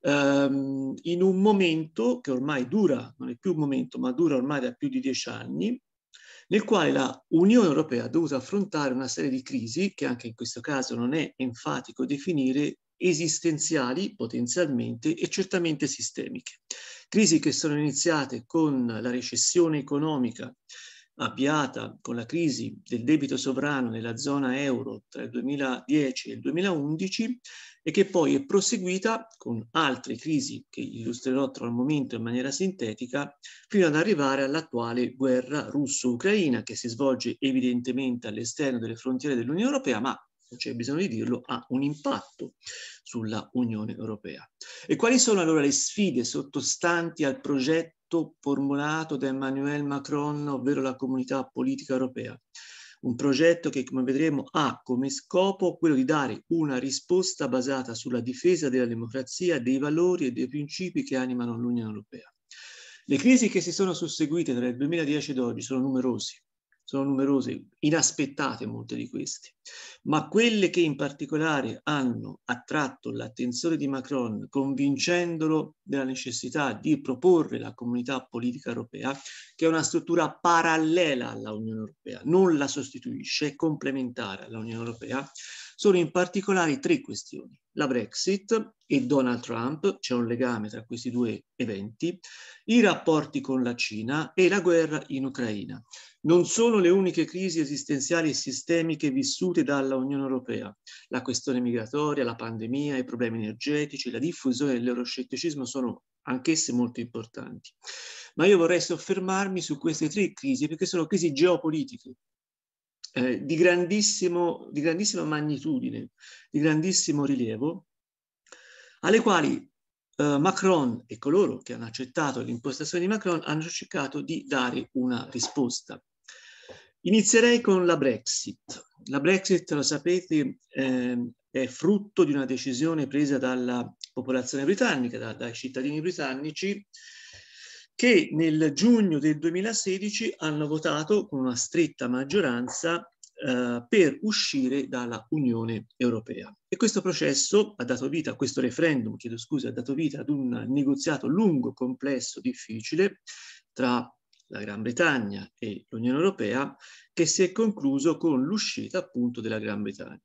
Ehm, in un momento che ormai dura, non è più un momento, ma dura ormai da più di dieci anni, nel quale la Unione Europea ha dovuto affrontare una serie di crisi, che anche in questo caso non è enfatico definire, esistenziali potenzialmente e certamente sistemiche. Crisi che sono iniziate con la recessione economica avviata con la crisi del debito sovrano nella zona euro tra il 2010 e il 2011 e che poi è proseguita con altre crisi che illustrerò tra un momento in maniera sintetica fino ad arrivare all'attuale guerra russo-ucraina che si svolge evidentemente all'esterno delle frontiere dell'Unione Europea ma non c'è bisogno di dirlo, ha un impatto sulla Unione Europea. E quali sono allora le sfide sottostanti al progetto formulato da Emmanuel Macron, ovvero la comunità politica europea? Un progetto che, come vedremo, ha come scopo quello di dare una risposta basata sulla difesa della democrazia, dei valori e dei principi che animano l'Unione Europea. Le crisi che si sono susseguite tra il 2010 ed oggi sono numerose sono numerose, inaspettate molte di queste, ma quelle che in particolare hanno attratto l'attenzione di Macron convincendolo della necessità di proporre la comunità politica europea, che è una struttura parallela all'Unione Europea, non la sostituisce, è complementare all'Unione Europea, sono in particolare tre questioni. La Brexit e Donald Trump, c'è un legame tra questi due eventi, i rapporti con la Cina e la guerra in Ucraina. Non sono le uniche crisi esistenziali e sistemiche vissute dalla Unione Europea. La questione migratoria, la pandemia, i problemi energetici, la diffusione dell'euroscetticismo sono anch'esse molto importanti. Ma io vorrei soffermarmi su queste tre crisi perché sono crisi geopolitiche eh, di, grandissimo, di grandissima magnitudine, di grandissimo rilievo, alle quali eh, Macron e coloro che hanno accettato l'impostazione di Macron hanno cercato di dare una risposta. Inizierei con la Brexit. La Brexit, lo sapete, eh, è frutto di una decisione presa dalla popolazione britannica, da, dai cittadini britannici, che nel giugno del 2016 hanno votato con una stretta maggioranza eh, per uscire dalla Unione Europea. E questo processo ha dato vita, a questo referendum, chiedo scusa, ha dato vita ad un negoziato lungo, complesso, difficile tra la Gran Bretagna e l'Unione Europea, che si è concluso con l'uscita appunto della Gran Bretagna.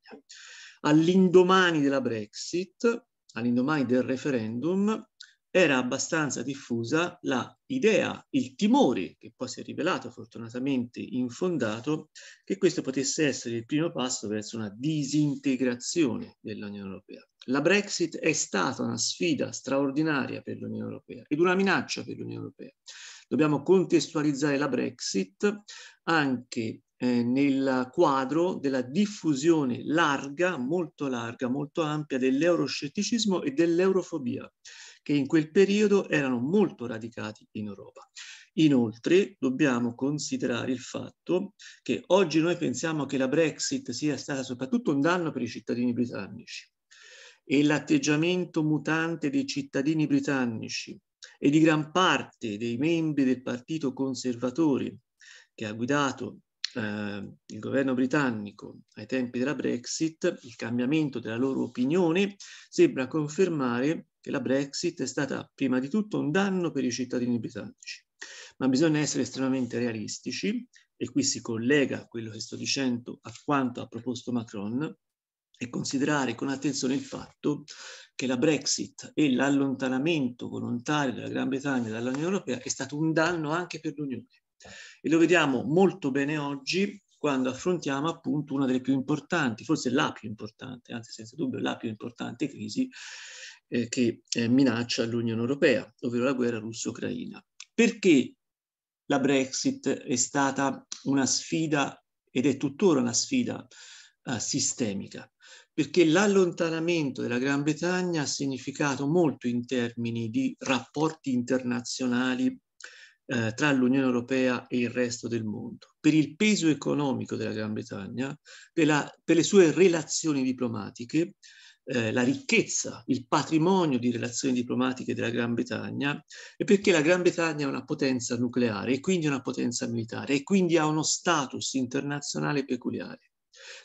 All'indomani della Brexit, all'indomani del referendum, era abbastanza diffusa la idea, il timore, che poi si è rivelato fortunatamente infondato, che questo potesse essere il primo passo verso una disintegrazione dell'Unione Europea. La Brexit è stata una sfida straordinaria per l'Unione Europea ed una minaccia per l'Unione Europea. Dobbiamo contestualizzare la Brexit anche eh, nel quadro della diffusione larga, molto larga, molto ampia dell'euroscetticismo e dell'eurofobia che in quel periodo erano molto radicati in Europa. Inoltre dobbiamo considerare il fatto che oggi noi pensiamo che la Brexit sia stata soprattutto un danno per i cittadini britannici e l'atteggiamento mutante dei cittadini britannici e di gran parte dei membri del partito conservatore che ha guidato eh, il governo britannico ai tempi della Brexit, il cambiamento della loro opinione sembra confermare che la Brexit è stata prima di tutto un danno per i cittadini britannici. Ma bisogna essere estremamente realistici, e qui si collega quello che sto dicendo a quanto ha proposto Macron, e considerare con attenzione il fatto che la Brexit e l'allontanamento volontario della Gran Bretagna dall'Unione Europea è stato un danno anche per l'Unione e lo vediamo molto bene oggi quando affrontiamo appunto una delle più importanti, forse la più importante, anzi senza dubbio la più importante crisi eh, che eh, minaccia l'Unione Europea, ovvero la guerra russo-ucraina. Perché la Brexit è stata una sfida ed è tuttora una sfida eh, sistemica? Perché l'allontanamento della Gran Bretagna ha significato molto in termini di rapporti internazionali eh, tra l'Unione Europea e il resto del mondo, per il peso economico della Gran Bretagna, per, la, per le sue relazioni diplomatiche, eh, la ricchezza, il patrimonio di relazioni diplomatiche della Gran Bretagna e perché la Gran Bretagna è una potenza nucleare e quindi una potenza militare e quindi ha uno status internazionale peculiare.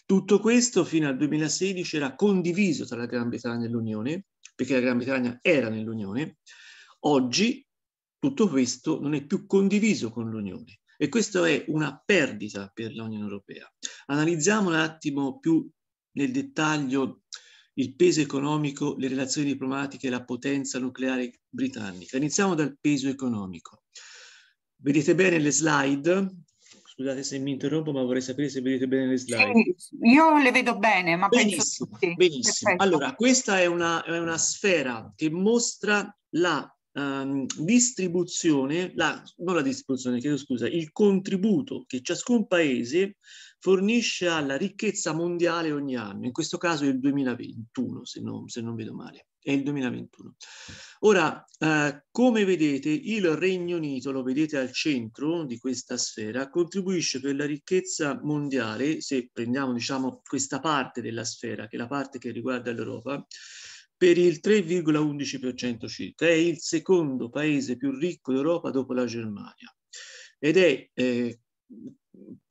Tutto questo fino al 2016 era condiviso tra la Gran Bretagna e l'Unione, perché la Gran Bretagna era nell'Unione. Oggi tutto questo non è più condiviso con l'Unione e questa è una perdita per l'Unione Europea. Analizziamo un attimo più nel dettaglio il peso economico, le relazioni diplomatiche e la potenza nucleare britannica. Iniziamo dal peso economico. Vedete bene le slide? Scusate se mi interrompo, ma vorrei sapere se vedete bene le slide. Sì, io le vedo bene, ma benissimo, penso tutti. Benissimo. Perfetto. Allora, questa è una, è una sfera che mostra la um, distribuzione, la, non la distribuzione, chiedo scusa, il contributo che ciascun paese fornisce alla ricchezza mondiale ogni anno, in questo caso è il 2021, se non, se non vedo male, è il 2021. Ora, eh, come vedete, il Regno Unito, lo vedete al centro di questa sfera, contribuisce per la ricchezza mondiale, se prendiamo diciamo, questa parte della sfera, che è la parte che riguarda l'Europa, per il 3,11% circa. È il secondo paese più ricco d'Europa dopo la Germania ed è, eh,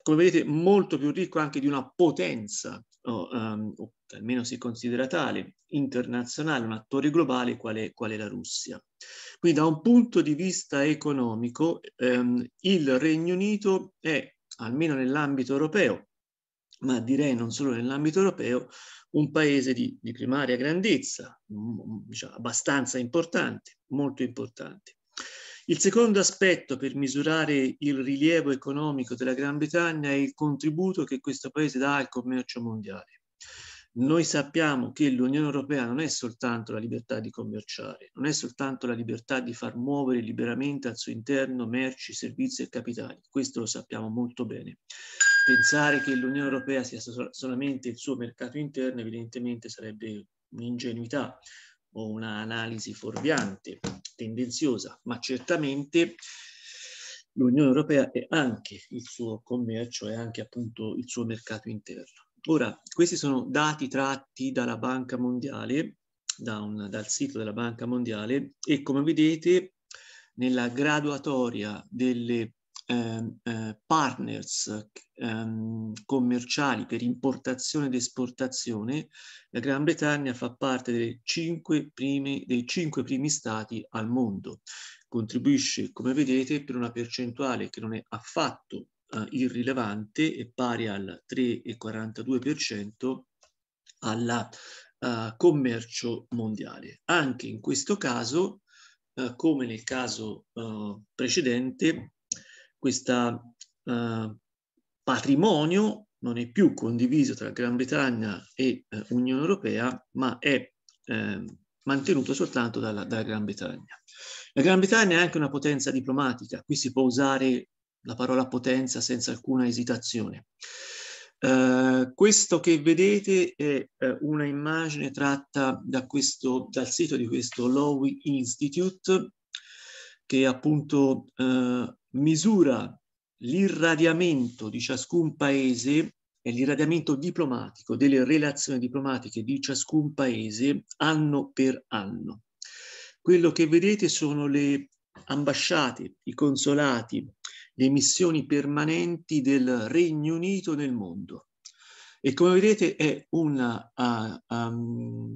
come vedete, molto più ricco anche di una potenza, o, um, o almeno si considera tale, internazionale, un attore globale quale, quale la Russia. Quindi da un punto di vista economico ehm, il Regno Unito è, almeno nell'ambito europeo, ma direi non solo nell'ambito europeo, un paese di, di primaria grandezza, mm, mm, diciamo, abbastanza importante, molto importante. Il secondo aspetto per misurare il rilievo economico della Gran Bretagna è il contributo che questo paese dà al commercio mondiale. Noi sappiamo che l'Unione Europea non è soltanto la libertà di commerciare, non è soltanto la libertà di far muovere liberamente al suo interno merci, servizi e capitali, questo lo sappiamo molto bene pensare che l'Unione Europea sia sol- solamente il suo mercato interno evidentemente sarebbe un'ingenuità o un'analisi fuorviante, tendenziosa, ma certamente l'Unione Europea è anche il suo commercio, è anche appunto il suo mercato interno. Ora, questi sono dati tratti dalla Banca Mondiale, da un, dal sito della Banca Mondiale e come vedete nella graduatoria delle Ehm, eh, partners ehm, commerciali per importazione ed esportazione, la Gran Bretagna fa parte prime, dei cinque primi stati al mondo. Contribuisce, come vedete, per una percentuale che non è affatto eh, irrilevante e pari al 3,42% al eh, commercio mondiale. Anche in questo caso, eh, come nel caso eh, precedente, questo eh, patrimonio non è più condiviso tra Gran Bretagna e eh, Unione Europea, ma è eh, mantenuto soltanto dalla, dalla, Gran Bretagna. La Gran Bretagna è anche una potenza diplomatica, qui si può usare la parola potenza senza alcuna esitazione. Uh, questo che vedete è uh, una immagine tratta da questo, dal sito di questo Lowy Institute che appunto eh, misura l'irradiamento di ciascun paese e l'irradiamento diplomatico delle relazioni diplomatiche di ciascun paese anno per anno. Quello che vedete sono le ambasciate, i consolati, le missioni permanenti del Regno Unito nel mondo. E come vedete è un uh, um,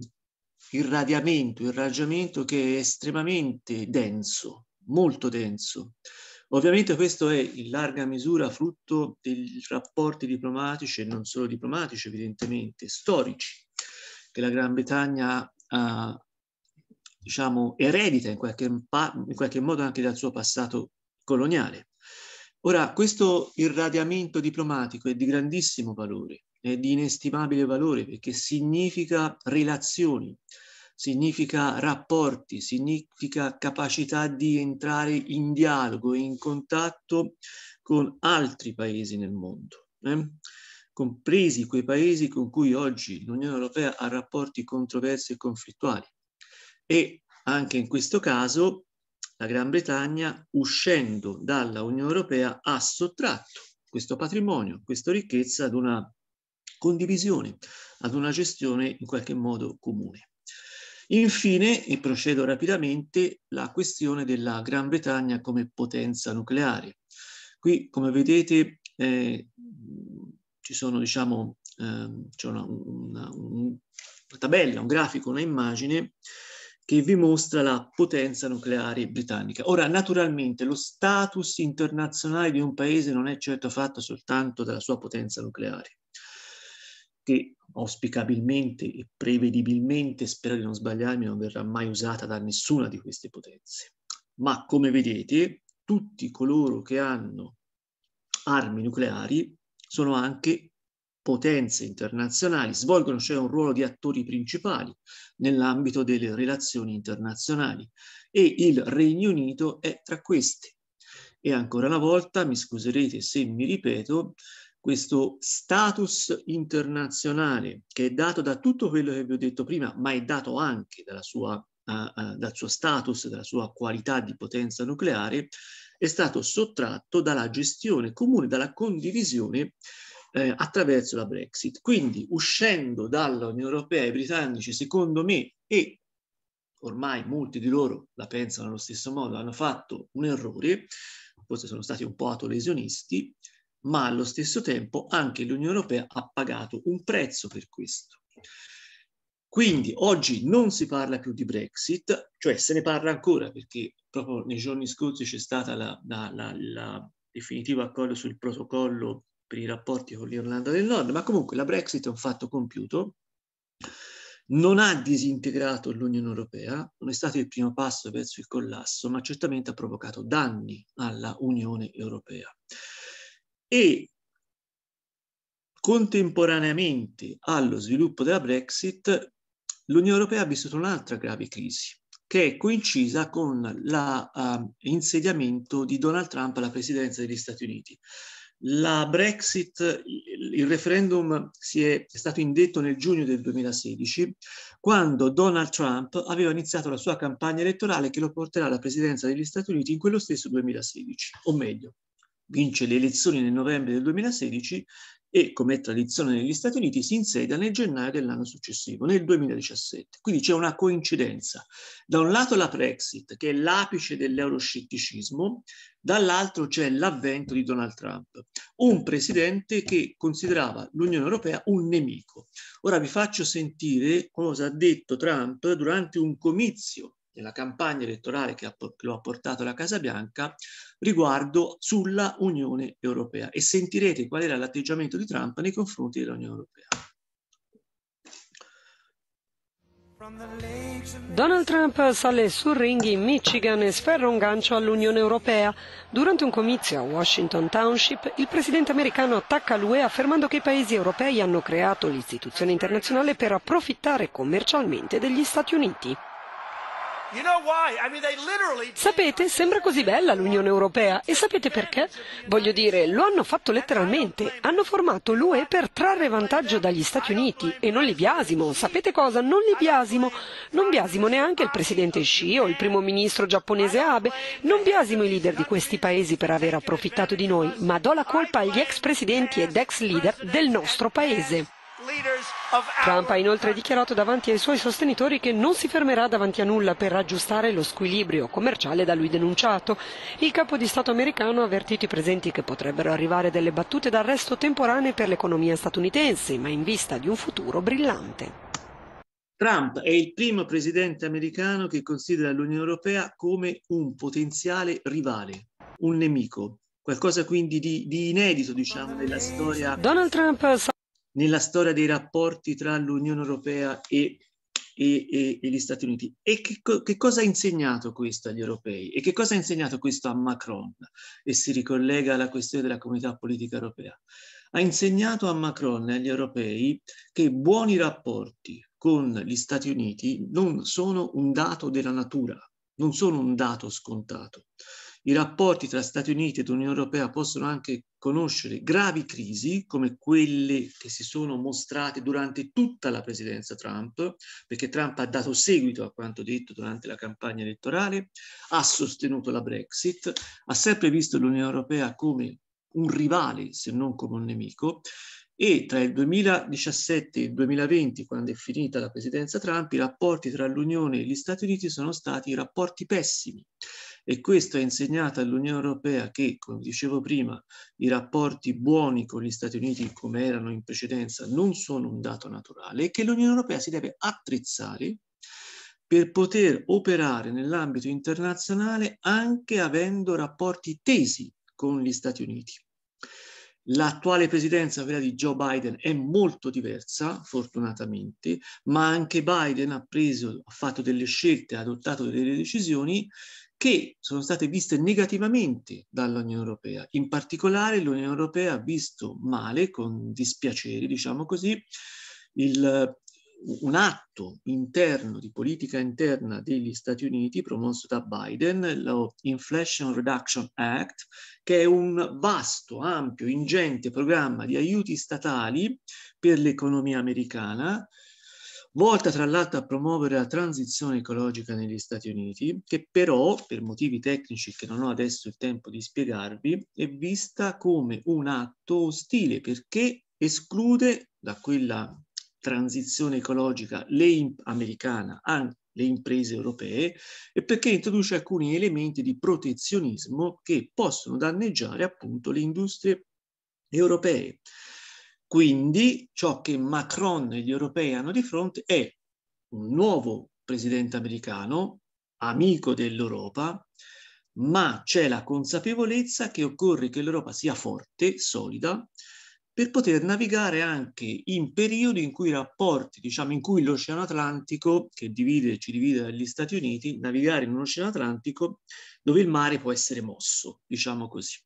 irradiamento, irraggiamento che è estremamente denso, molto denso. Ovviamente questo è in larga misura frutto dei rapporti diplomatici e non solo diplomatici, evidentemente, storici, che la Gran Bretagna ha, diciamo, eredita in qualche, in qualche modo anche dal suo passato coloniale. Ora, questo irradiamento diplomatico è di grandissimo valore, è di inestimabile valore perché significa relazioni, significa rapporti, significa capacità di entrare in dialogo, in contatto con altri paesi nel mondo, eh? compresi quei paesi con cui oggi l'Unione Europea ha rapporti controversi e conflittuali. E anche in questo caso la Gran Bretagna, uscendo dalla Unione Europea, ha sottratto questo patrimonio, questa ricchezza ad una condivisione, ad una gestione in qualche modo comune. Infine, e procedo rapidamente, la questione della Gran Bretagna come potenza nucleare. Qui, come vedete, eh, ci sono, diciamo, eh, c'è una, una, una, tabella, un grafico, una immagine che vi mostra la potenza nucleare britannica. Ora, naturalmente, lo status internazionale di un paese non è certo fatto soltanto dalla sua potenza nucleare che auspicabilmente e prevedibilmente, spero di non sbagliarmi, non verrà mai usata da nessuna di queste potenze. Ma come vedete, tutti coloro che hanno armi nucleari sono anche potenze internazionali, svolgono cioè un ruolo di attori principali nell'ambito delle relazioni internazionali e il Regno Unito è tra questi. E ancora una volta, mi scuserete se mi ripeto, questo status internazionale che è dato da tutto quello che vi ho detto prima, ma è dato anche sua, uh, uh, dal suo status, dalla sua qualità di potenza nucleare, è stato sottratto dalla gestione comune, dalla condivisione eh, attraverso la Brexit. Quindi uscendo dall'Unione Europea i britannici, secondo me, e ormai molti di loro la pensano allo stesso modo, hanno fatto un errore, forse sono stati un po' atolesionisti, ma allo stesso tempo anche l'Unione Europea ha pagato un prezzo per questo. Quindi oggi non si parla più di Brexit, cioè se ne parla ancora perché proprio nei giorni scorsi c'è stato il definitivo accordo sul protocollo per i rapporti con l'Irlanda del Nord, ma comunque la Brexit è un fatto compiuto, non ha disintegrato l'Unione Europea, non è stato il primo passo verso il collasso, ma certamente ha provocato danni alla Unione Europea e contemporaneamente allo sviluppo della Brexit l'Unione Europea ha vissuto un'altra grave crisi che è coincisa con l'insediamento ehm, uh, di Donald Trump alla presidenza degli Stati Uniti. La Brexit, il referendum si è, è stato indetto nel giugno del 2016, quando Donald Trump aveva iniziato la sua campagna elettorale che lo porterà alla presidenza degli Stati Uniti in quello stesso 2016, o meglio, vince le elezioni nel novembre del 2016 e, come è tradizione negli Stati Uniti, si insedia nel gennaio dell'anno successivo, nel 2017. Quindi c'è una coincidenza. Da un lato la Brexit, che è l'apice dell'euroscetticismo, dall'altro c'è l'avvento di Donald Trump, un presidente che considerava l'Unione Europea un nemico. Ora vi faccio sentire cosa ha detto Trump durante un comizio della campagna elettorale che, lo ha portato alla Casa Bianca riguardo sulla Unione Europea e sentirete qual era l'atteggiamento di Trump nei confronti dell'Unione Europea. Donald Trump sale sul ring in Michigan e sferra un gancio all'Unione Europea. Durante un comizio a Washington Township, il presidente americano attacca l'UE affermando che i paesi europei hanno creato l'istituzione internazionale per approfittare commercialmente degli Stati Uniti. Sapete, sembra così bella l'Unione Europea e sapete perché? Voglio dire, lo hanno fatto letteralmente. Hanno formato l'UE per trarre vantaggio dagli Stati Uniti e non li biasimo. Sapete cosa? Non li biasimo. Non biasimo neanche il presidente Xi o il primo ministro giapponese Abe. Non biasimo i leader di questi paesi per aver approfittato di noi, ma do la colpa agli ex presidenti ed ex leader del nostro paese. Trump ha inoltre dichiarato davanti ai suoi sostenitori che non si fermerà davanti a nulla per raggiustare lo squilibrio commerciale da lui denunciato. Il capo di Stato americano ha avvertito i presenti che potrebbero arrivare delle battute d'arresto temporanee per l'economia statunitense, ma in vista di un futuro brillante. Trump è il primo presidente americano che considera l'Unione Europea come un potenziale rivale, un nemico, qualcosa quindi di, di inedito, diciamo, nella storia. Donald Trump nella storia dei rapporti tra l'Unione Europea e, e, e, e gli Stati Uniti. E che, che, cosa ha insegnato questo agli europei? E che cosa ha insegnato questo a Macron? E si ricollega alla questione della comunità politica europea. Ha insegnato a Macron e agli europei che buoni rapporti con gli Stati Uniti non sono un dato della natura, non sono un dato scontato. I rapporti tra Stati Uniti ed Unione Europea possono anche conoscere gravi crisi come quelle che si sono mostrate durante tutta la presidenza Trump, perché Trump ha dato seguito a quanto detto durante la campagna elettorale, ha sostenuto la Brexit, ha sempre visto l'Unione Europea come un rivale se non come un nemico e tra il 2017 e il 2020, quando è finita la presidenza Trump, i rapporti tra l'Unione e gli Stati Uniti sono stati rapporti pessimi e questo ha insegnato all'Unione Europea che, come dicevo prima, i rapporti buoni con gli Stati Uniti come erano in precedenza non sono un dato naturale e che l'Unione Europea si deve attrezzare per poter operare nell'ambito internazionale anche avendo rapporti tesi con gli Stati Uniti. L'attuale presidenza, quella di Joe Biden, è molto diversa, fortunatamente, ma anche Biden ha, preso, ha fatto delle scelte, ha adottato delle decisioni che sono state viste negativamente dall'Unione Europea. In particolare l'Unione Europea ha visto male, con dispiacere, diciamo così, il un atto interno di politica interna degli Stati Uniti promosso da Biden, lo Inflation Reduction Act, che è un vasto, ampio, ingente programma di aiuti statali per l'economia americana, volta tra l'altro a promuovere la transizione ecologica negli Stati Uniti, che però, per motivi tecnici che non ho adesso il tempo di spiegarvi, è vista come un atto ostile perché esclude da quella transizione ecologica le americana anche le imprese europee e perché introduce alcuni elementi di protezionismo che possono danneggiare appunto le industrie europee. Quindi ciò che Macron e gli europei hanno di fronte è un nuovo presidente americano, amico dell'Europa, ma c'è la consapevolezza che occorre che l'Europa sia forte, solida, per poter navigare anche in periodi in cui i rapporti, diciamo, in cui l'Oceano Atlantico, che divide, ci divide dagli Stati Uniti, navigare in un Oceano Atlantico dove il mare può essere mosso, diciamo così.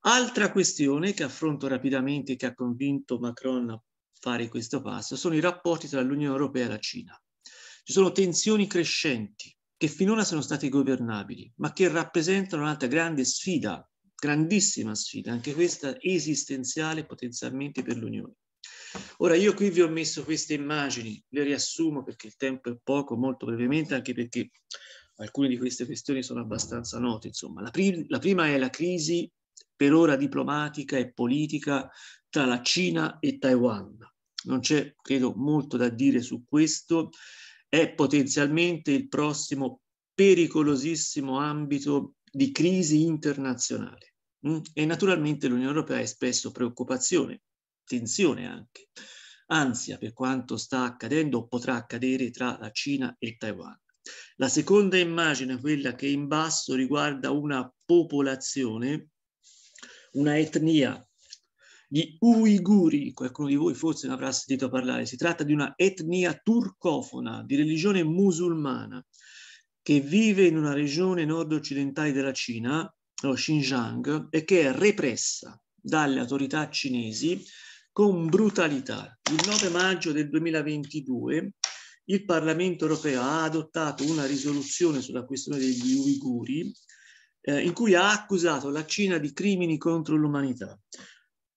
Altra questione che affronto rapidamente, che ha convinto Macron a fare questo passo, sono i rapporti tra l'Unione Europea e la Cina. Ci sono tensioni crescenti che finora sono state governabili, ma che rappresentano un'altra grande sfida grandissima sfida, anche questa esistenziale potenzialmente per l'Unione. Ora io qui vi ho messo queste immagini, le riassumo perché il tempo è poco, molto brevemente, anche perché alcune di queste questioni sono abbastanza note. Insomma, la, pri la prima è la crisi per ora diplomatica e politica tra la Cina e Taiwan. Non c'è, credo, molto da dire su questo. È potenzialmente il prossimo pericolosissimo ambito di crisi internazionale mm? e naturalmente l'Unione Europea ha espresso preoccupazione, tensione anche, ansia per quanto sta accadendo o potrà accadere tra la Cina e Taiwan. La seconda immagine, quella che in basso riguarda una popolazione, una etnia, gli Uiguri, qualcuno di voi forse ne avrà sentito parlare, si tratta di una etnia turcofona di religione musulmana che vive in una regione nord-occidentale della Cina, lo Xinjiang, e che è repressa dalle autorità cinesi con brutalità. Il 9 maggio del 2022 il Parlamento europeo ha adottato una risoluzione sulla questione degli uiguri eh, in cui ha accusato la Cina di crimini contro l'umanità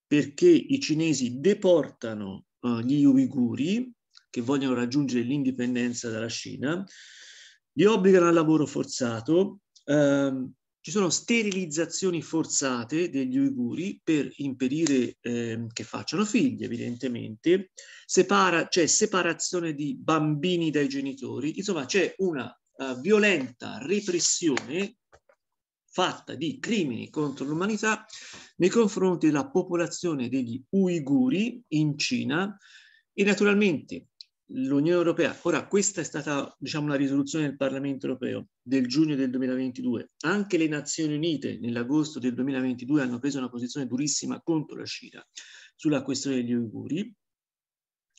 perché i cinesi deportano eh, gli uiguri che vogliono raggiungere l'indipendenza dalla Cina li obbligano al lavoro forzato, ehm, ci sono sterilizzazioni forzate degli uiguri per impedire ehm, che facciano figli, evidentemente, Separa, c'è separazione di bambini dai genitori, insomma c'è una uh, violenta repressione fatta di crimini contro l'umanità nei confronti della popolazione degli uiguri in Cina e naturalmente l'Unione Europea, ora questa è stata diciamo, la risoluzione del Parlamento Europeo del giugno del 2022, anche le Nazioni Unite nell'agosto del 2022 hanno preso una posizione durissima contro la Cina sulla questione degli uiguri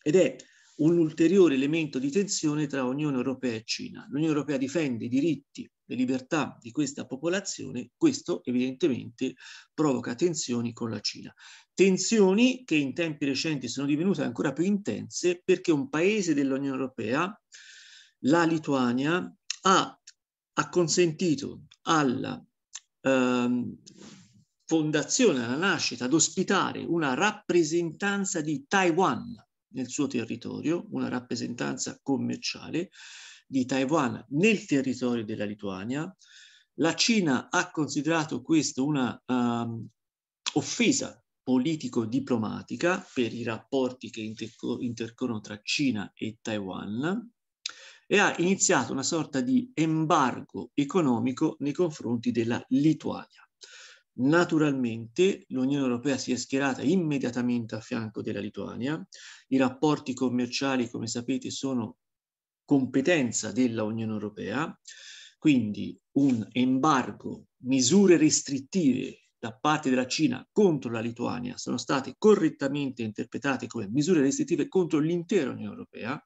ed è un ulteriore elemento di tensione tra Unione Europea e Cina. L'Unione Europea difende i diritti, le libertà di questa popolazione, questo evidentemente provoca tensioni con la Cina. Tensioni che in tempi recenti sono divenute ancora più intense perché un paese dell'Unione Europea, la Lituania, ha, ha consentito alla ehm, fondazione, alla nascita, ad ospitare una rappresentanza di Taiwan nel suo territorio una rappresentanza commerciale di Taiwan nel territorio della Lituania. La Cina ha considerato questo una um, offesa politico-diplomatica per i rapporti che intercorrono tra Cina e Taiwan e ha iniziato una sorta di embargo economico nei confronti della Lituania. Naturalmente l'Unione Europea si è schierata immediatamente a fianco della Lituania, i rapporti commerciali come sapete sono competenza della Unione Europea, quindi un embargo, misure restrittive da parte della Cina contro la Lituania sono state correttamente interpretate come misure restrittive contro l'intera Unione Europea.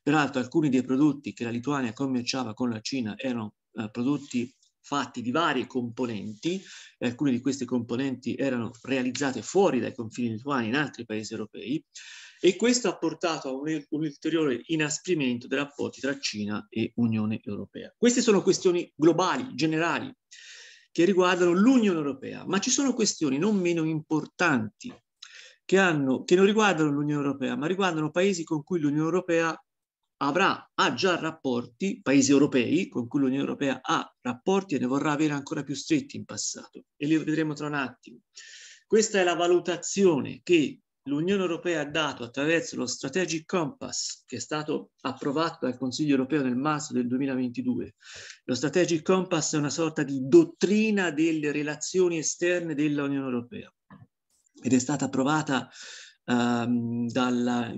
Peraltro alcuni dei prodotti che la Lituania commerciava con la Cina erano eh, prodotti fatti di varie componenti, e alcune di queste componenti erano realizzate fuori dai confini lituani in altri paesi europei, e questo ha portato a un, un ulteriore inasprimento dei rapporti tra Cina e Unione Europea. Queste sono questioni globali, generali, che riguardano l'Unione Europea, ma ci sono questioni non meno importanti che, hanno, che non riguardano l'Unione Europea, ma riguardano paesi con cui l'Unione Europea avrà, ha già rapporti, paesi europei con cui l'Unione Europea ha rapporti e ne vorrà avere ancora più stretti in passato e li vedremo tra un attimo. Questa è la valutazione che l'Unione Europea ha dato attraverso lo Strategic Compass che è stato approvato dal Consiglio Europeo nel marzo del 2022. Lo Strategic Compass è una sorta di dottrina delle relazioni esterne dell'Unione Europea ed è stata approvata ehm, dalla,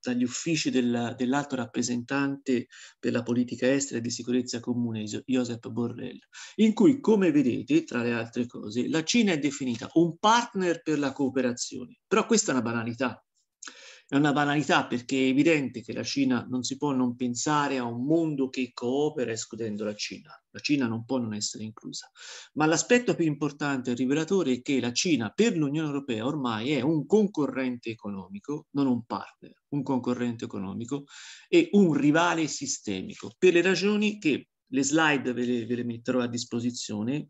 dagli uffici della, dell'alto rappresentante per la politica estera e di sicurezza comune, Josep Borrell, in cui, come vedete, tra le altre cose, la Cina è definita un partner per la cooperazione. Però questa è una banalità, è una banalità perché è evidente che la Cina non si può non pensare a un mondo che coopera escludendo la Cina. La Cina non può non essere inclusa. Ma l'aspetto più importante e rivelatore è che la Cina per l'Unione Europea ormai è un concorrente economico, non un partner, un concorrente economico e un rivale sistemico per le ragioni che le slide ve le, ve le metterò a disposizione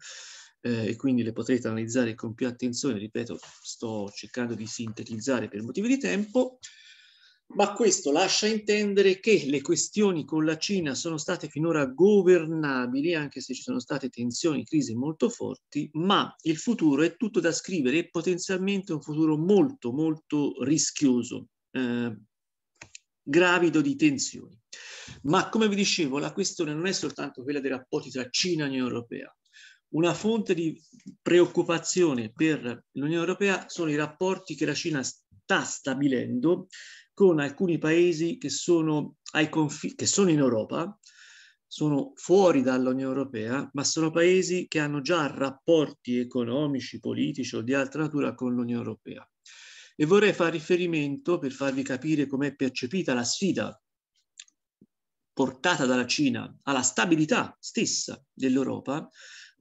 eh, e quindi le potrete analizzare con più attenzione, ripeto, sto cercando di sintetizzare per motivi di tempo, ma questo lascia intendere che le questioni con la Cina sono state finora governabili, anche se ci sono state tensioni, crisi molto forti, ma il futuro è tutto da scrivere e potenzialmente un futuro molto, molto rischioso, eh, gravido di tensioni. Ma come vi dicevo, la questione non è soltanto quella dei rapporti tra Cina e Unione Europea, una fonte di preoccupazione per l'Unione Europea sono i rapporti che la Cina sta stabilendo con alcuni paesi che sono, conf- che sono in Europa, sono fuori dall'Unione Europea, ma sono paesi che hanno già rapporti economici, politici o di altra natura con l'Unione Europea. E vorrei fare riferimento, per farvi capire com'è percepita la sfida portata dalla Cina alla stabilità stessa dell'Europa,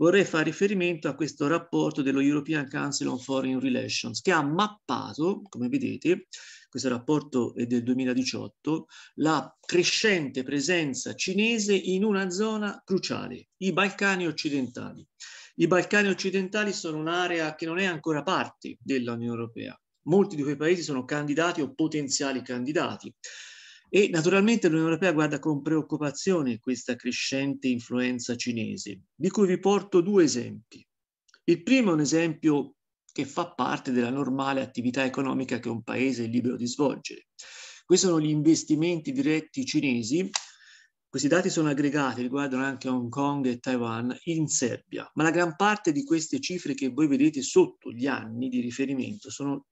vorrei fare riferimento a questo rapporto dello European Council on Foreign Relations che ha mappato, come vedete, questo rapporto è del 2018, la crescente presenza cinese in una zona cruciale, i Balcani occidentali. I Balcani occidentali sono un'area che non è ancora parte dell'Unione Europea. Molti di quei paesi sono candidati o potenziali candidati. E naturalmente l'Unione Europea guarda con preoccupazione questa crescente influenza cinese, di cui vi porto due esempi. Il primo è un esempio che fa parte della normale attività economica che un paese è libero di svolgere. Questi sono gli investimenti diretti cinesi. Questi dati sono aggregati, riguardano anche Hong Kong e Taiwan in Serbia, ma la gran parte di queste cifre che voi vedete sotto gli anni di riferimento sono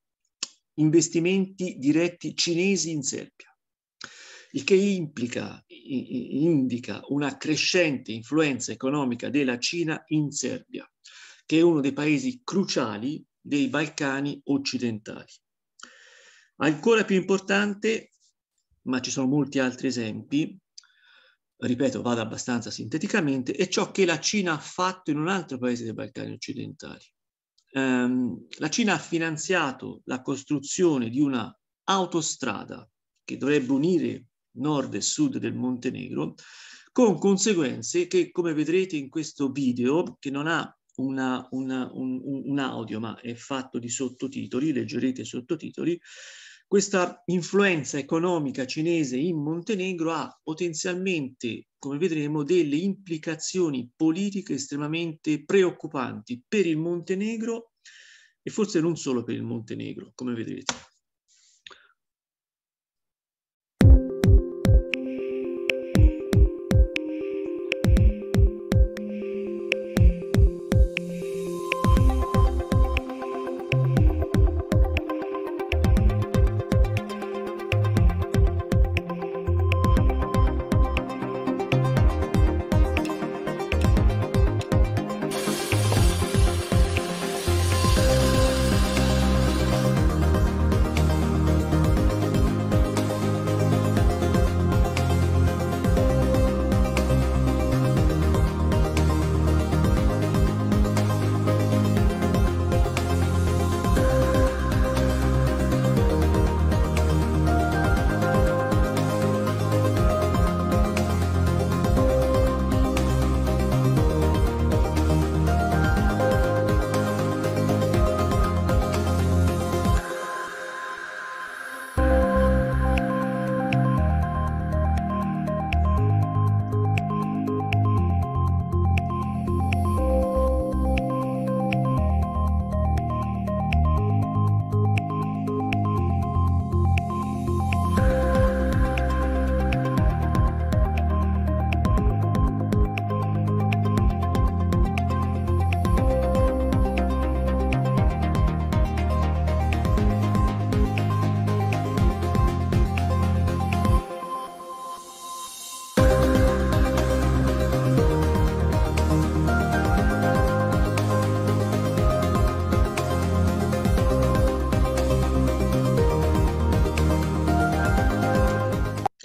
investimenti diretti cinesi in Serbia il che implica, indica una crescente influenza economica della Cina in Serbia, che è uno dei paesi cruciali dei Balcani occidentali. Ancora più importante, ma ci sono molti altri esempi, ripeto, vado abbastanza sinteticamente, è ciò che la Cina ha fatto in un altro paese dei Balcani occidentali. Um, la Cina ha finanziato la costruzione di una autostrada che dovrebbe unire nord e sud del Montenegro, con conseguenze che, come vedrete in questo video, che non ha una, una, un, un audio ma è fatto di sottotitoli, leggerete i sottotitoli, questa influenza economica cinese in Montenegro ha potenzialmente, come vedremo, delle implicazioni politiche estremamente preoccupanti per il Montenegro e forse non solo per il Montenegro, come vedrete.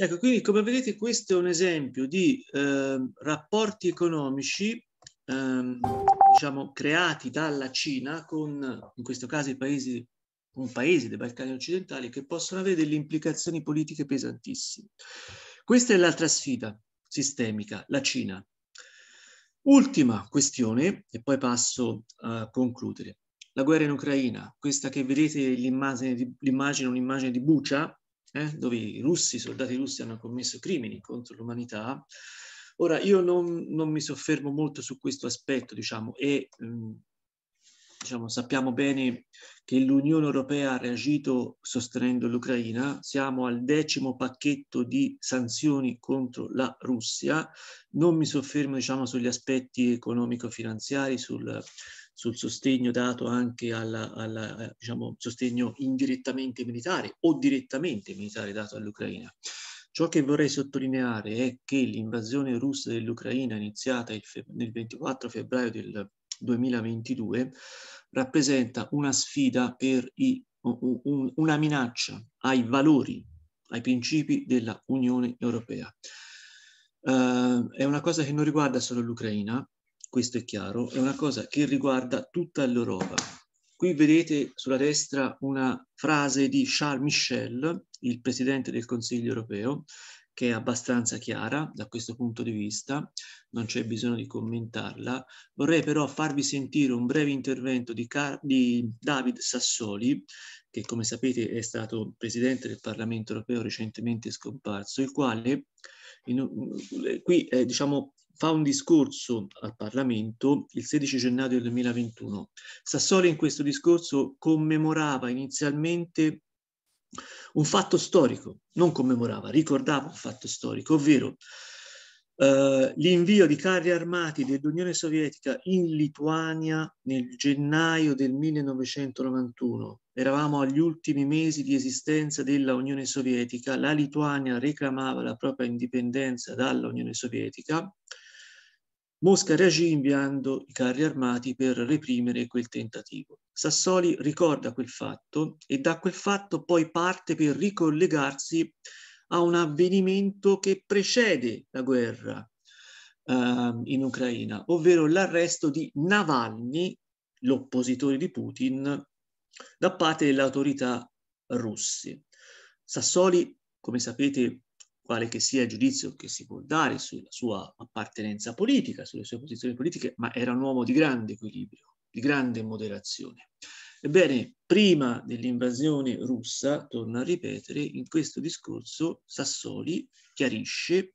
Ecco, quindi come vedete questo è un esempio di eh, rapporti economici ehm, diciamo, creati dalla Cina con, in questo caso, i paesi, un paese dei Balcani occidentali che possono avere delle implicazioni politiche pesantissime. Questa è l'altra sfida sistemica, la Cina. Ultima questione, e poi passo a concludere. La guerra in Ucraina, questa che vedete l'immagine, l'immagine un'immagine di Bucia, eh, dove i russi, i soldati russi hanno commesso crimini contro l'umanità. Ora, io non, non, mi soffermo molto su questo aspetto, diciamo, e mm, diciamo, sappiamo bene che l'Unione Europea ha reagito sostenendo l'Ucraina, siamo al decimo pacchetto di sanzioni contro la Russia, non mi soffermo diciamo, sugli aspetti economico-finanziari, sul, sul sostegno dato anche al eh, diciamo, sostegno indirettamente militare o direttamente militare dato all'Ucraina. Ciò che vorrei sottolineare è che l'invasione russa dell'Ucraina iniziata nel 24 febbraio del 2022 rappresenta una sfida per i, una minaccia ai valori, ai principi della Unione Europea. Uh, è una cosa che non riguarda solo l'Ucraina, questo è chiaro, è una cosa che riguarda tutta l'Europa. Qui vedete sulla destra una frase di Charles Michel, il presidente del Consiglio europeo, che è abbastanza chiara da questo punto di vista, non c'è bisogno di commentarla. Vorrei però farvi sentire un breve intervento di, Car di David Sassoli, che come sapete è stato presidente del Parlamento europeo recentemente scomparso, il quale in, qui eh, diciamo, fa un discorso al Parlamento il 16 gennaio del 2021. Sassoli in questo discorso commemorava inizialmente un fatto storico, non commemorava, ricordava un fatto storico, ovvero eh, l'invio di carri armati dell'Unione Sovietica in Lituania nel gennaio del 1991. Eravamo agli ultimi mesi di esistenza della Unione Sovietica, la Lituania reclamava la propria indipendenza dalla Unione Sovietica Mosca reagì inviando i carri armati per reprimere quel tentativo. Sassoli ricorda quel fatto e da quel fatto poi parte per ricollegarsi a un avvenimento che precede la guerra eh, in Ucraina, ovvero l'arresto di Navalny, l'oppositore di Putin, da parte delle autorità russe. Sassoli, come sapete, quale che sia il giudizio che si può dare sulla sua appartenenza politica, sulle sue posizioni politiche, ma era un uomo di grande equilibrio, di grande moderazione. Ebbene, prima dell'invasione russa, torno a ripetere, in questo discorso Sassoli chiarisce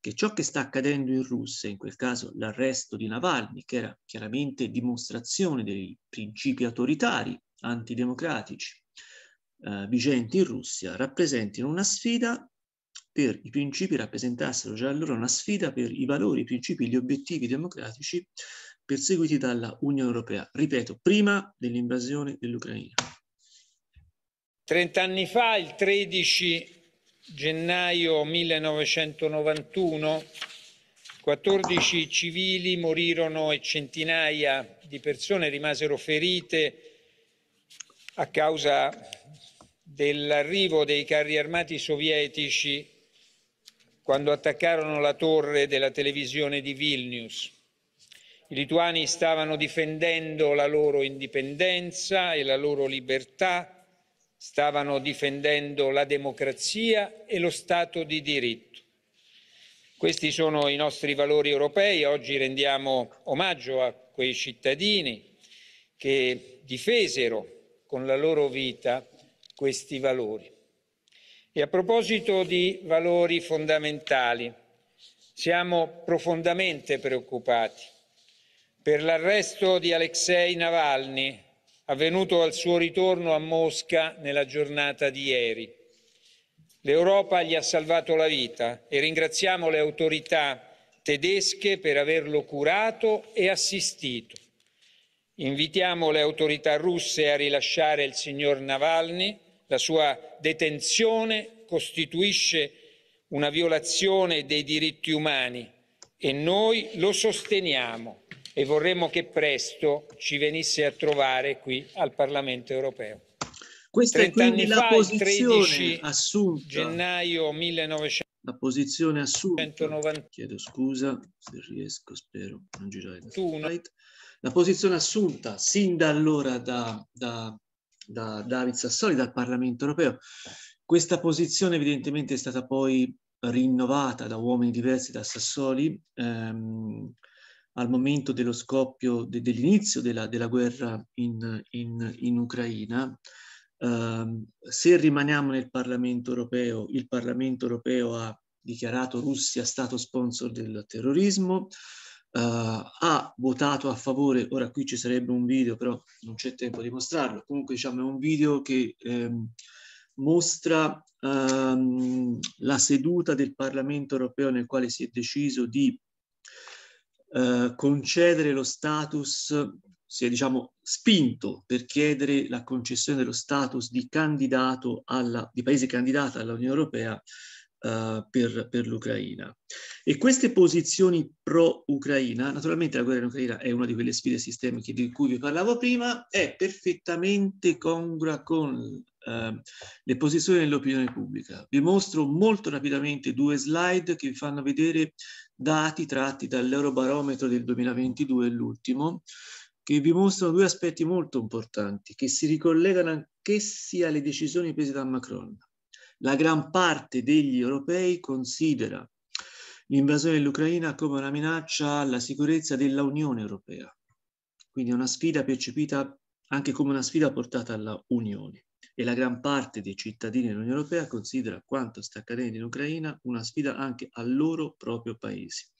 che ciò che sta accadendo in Russia, in quel caso l'arresto di Navalny, che era chiaramente dimostrazione dei principi autoritari, antidemocratici, eh, vigenti in Russia, rappresentino una sfida per i principi rappresentassero già allora una sfida per i valori, i principi, gli obiettivi democratici perseguiti dalla Unione Europea, ripeto, prima dell'invasione dell'Ucraina. Trent'anni fa, il 13 gennaio 1991, 14 civili morirono e centinaia di persone rimasero ferite a causa dell'arrivo dei carri armati sovietici quando attaccarono la torre della televisione di Vilnius. I lituani stavano difendendo la loro indipendenza e la loro libertà, stavano difendendo la democrazia e lo Stato di diritto. Questi sono i nostri valori europei, oggi rendiamo omaggio a quei cittadini che difesero con la loro vita questi valori. E a proposito di valori fondamentali, siamo profondamente preoccupati per l'arresto di Alexei Navalny, avvenuto al suo ritorno a Mosca nella giornata di ieri. L'Europa gli ha salvato la vita e ringraziamo le autorità tedesche per averlo curato e assistito. Invitiamo le autorità russe a rilasciare il signor Navalny la sua detenzione costituisce una violazione dei diritti umani e noi lo sosteniamo e vorremmo che presto ci venisse a trovare qui al Parlamento europeo. Questa è quindi la fa, posizione assunta. gennaio 1900 la posizione assunta 190. chiedo scusa se riesco spero non girare la slide la posizione assunta sin da allora da, da, da David Sassoli dal Parlamento europeo. Questa posizione evidentemente è stata poi rinnovata da uomini diversi da Sassoli ehm, al momento dello scoppio, de, dell'inizio della, della, guerra in, in, in Ucraina. Ehm, se rimaniamo nel Parlamento europeo, il Parlamento europeo ha dichiarato Russia stato sponsor del terrorismo, eh, ha votato a favore, ora qui ci sarebbe un video, però non c'è tempo di mostrarlo, comunque diciamo è un video che ehm, mostra ehm, la seduta del Parlamento europeo nel quale si è deciso di eh, concedere lo status, si è diciamo spinto per chiedere la concessione dello status di candidato alla, di paese candidato all'Unione Europea uh, per, per l'Ucraina. E queste posizioni pro-Ucraina, naturalmente la guerra in Ucraina è una di quelle sfide sistemiche di cui vi parlavo prima, è perfettamente congrua con Uh, le posizioni dell'opinione pubblica. Vi mostro molto rapidamente due slide che vi fanno vedere dati tratti dall'Eurobarometro del 2022, l'ultimo, che vi mostrano due aspetti molto importanti che si ricollegano anch'essi alle decisioni prese da Macron la gran parte degli europei considera l'invasione dell'Ucraina come una minaccia alla sicurezza dell'Unione Europea. Quindi è una sfida percepita anche come una sfida portata alla Unione e la gran parte dei cittadini dell'Unione Europea considera quanto sta accadendo in Ucraina una sfida anche al loro proprio paese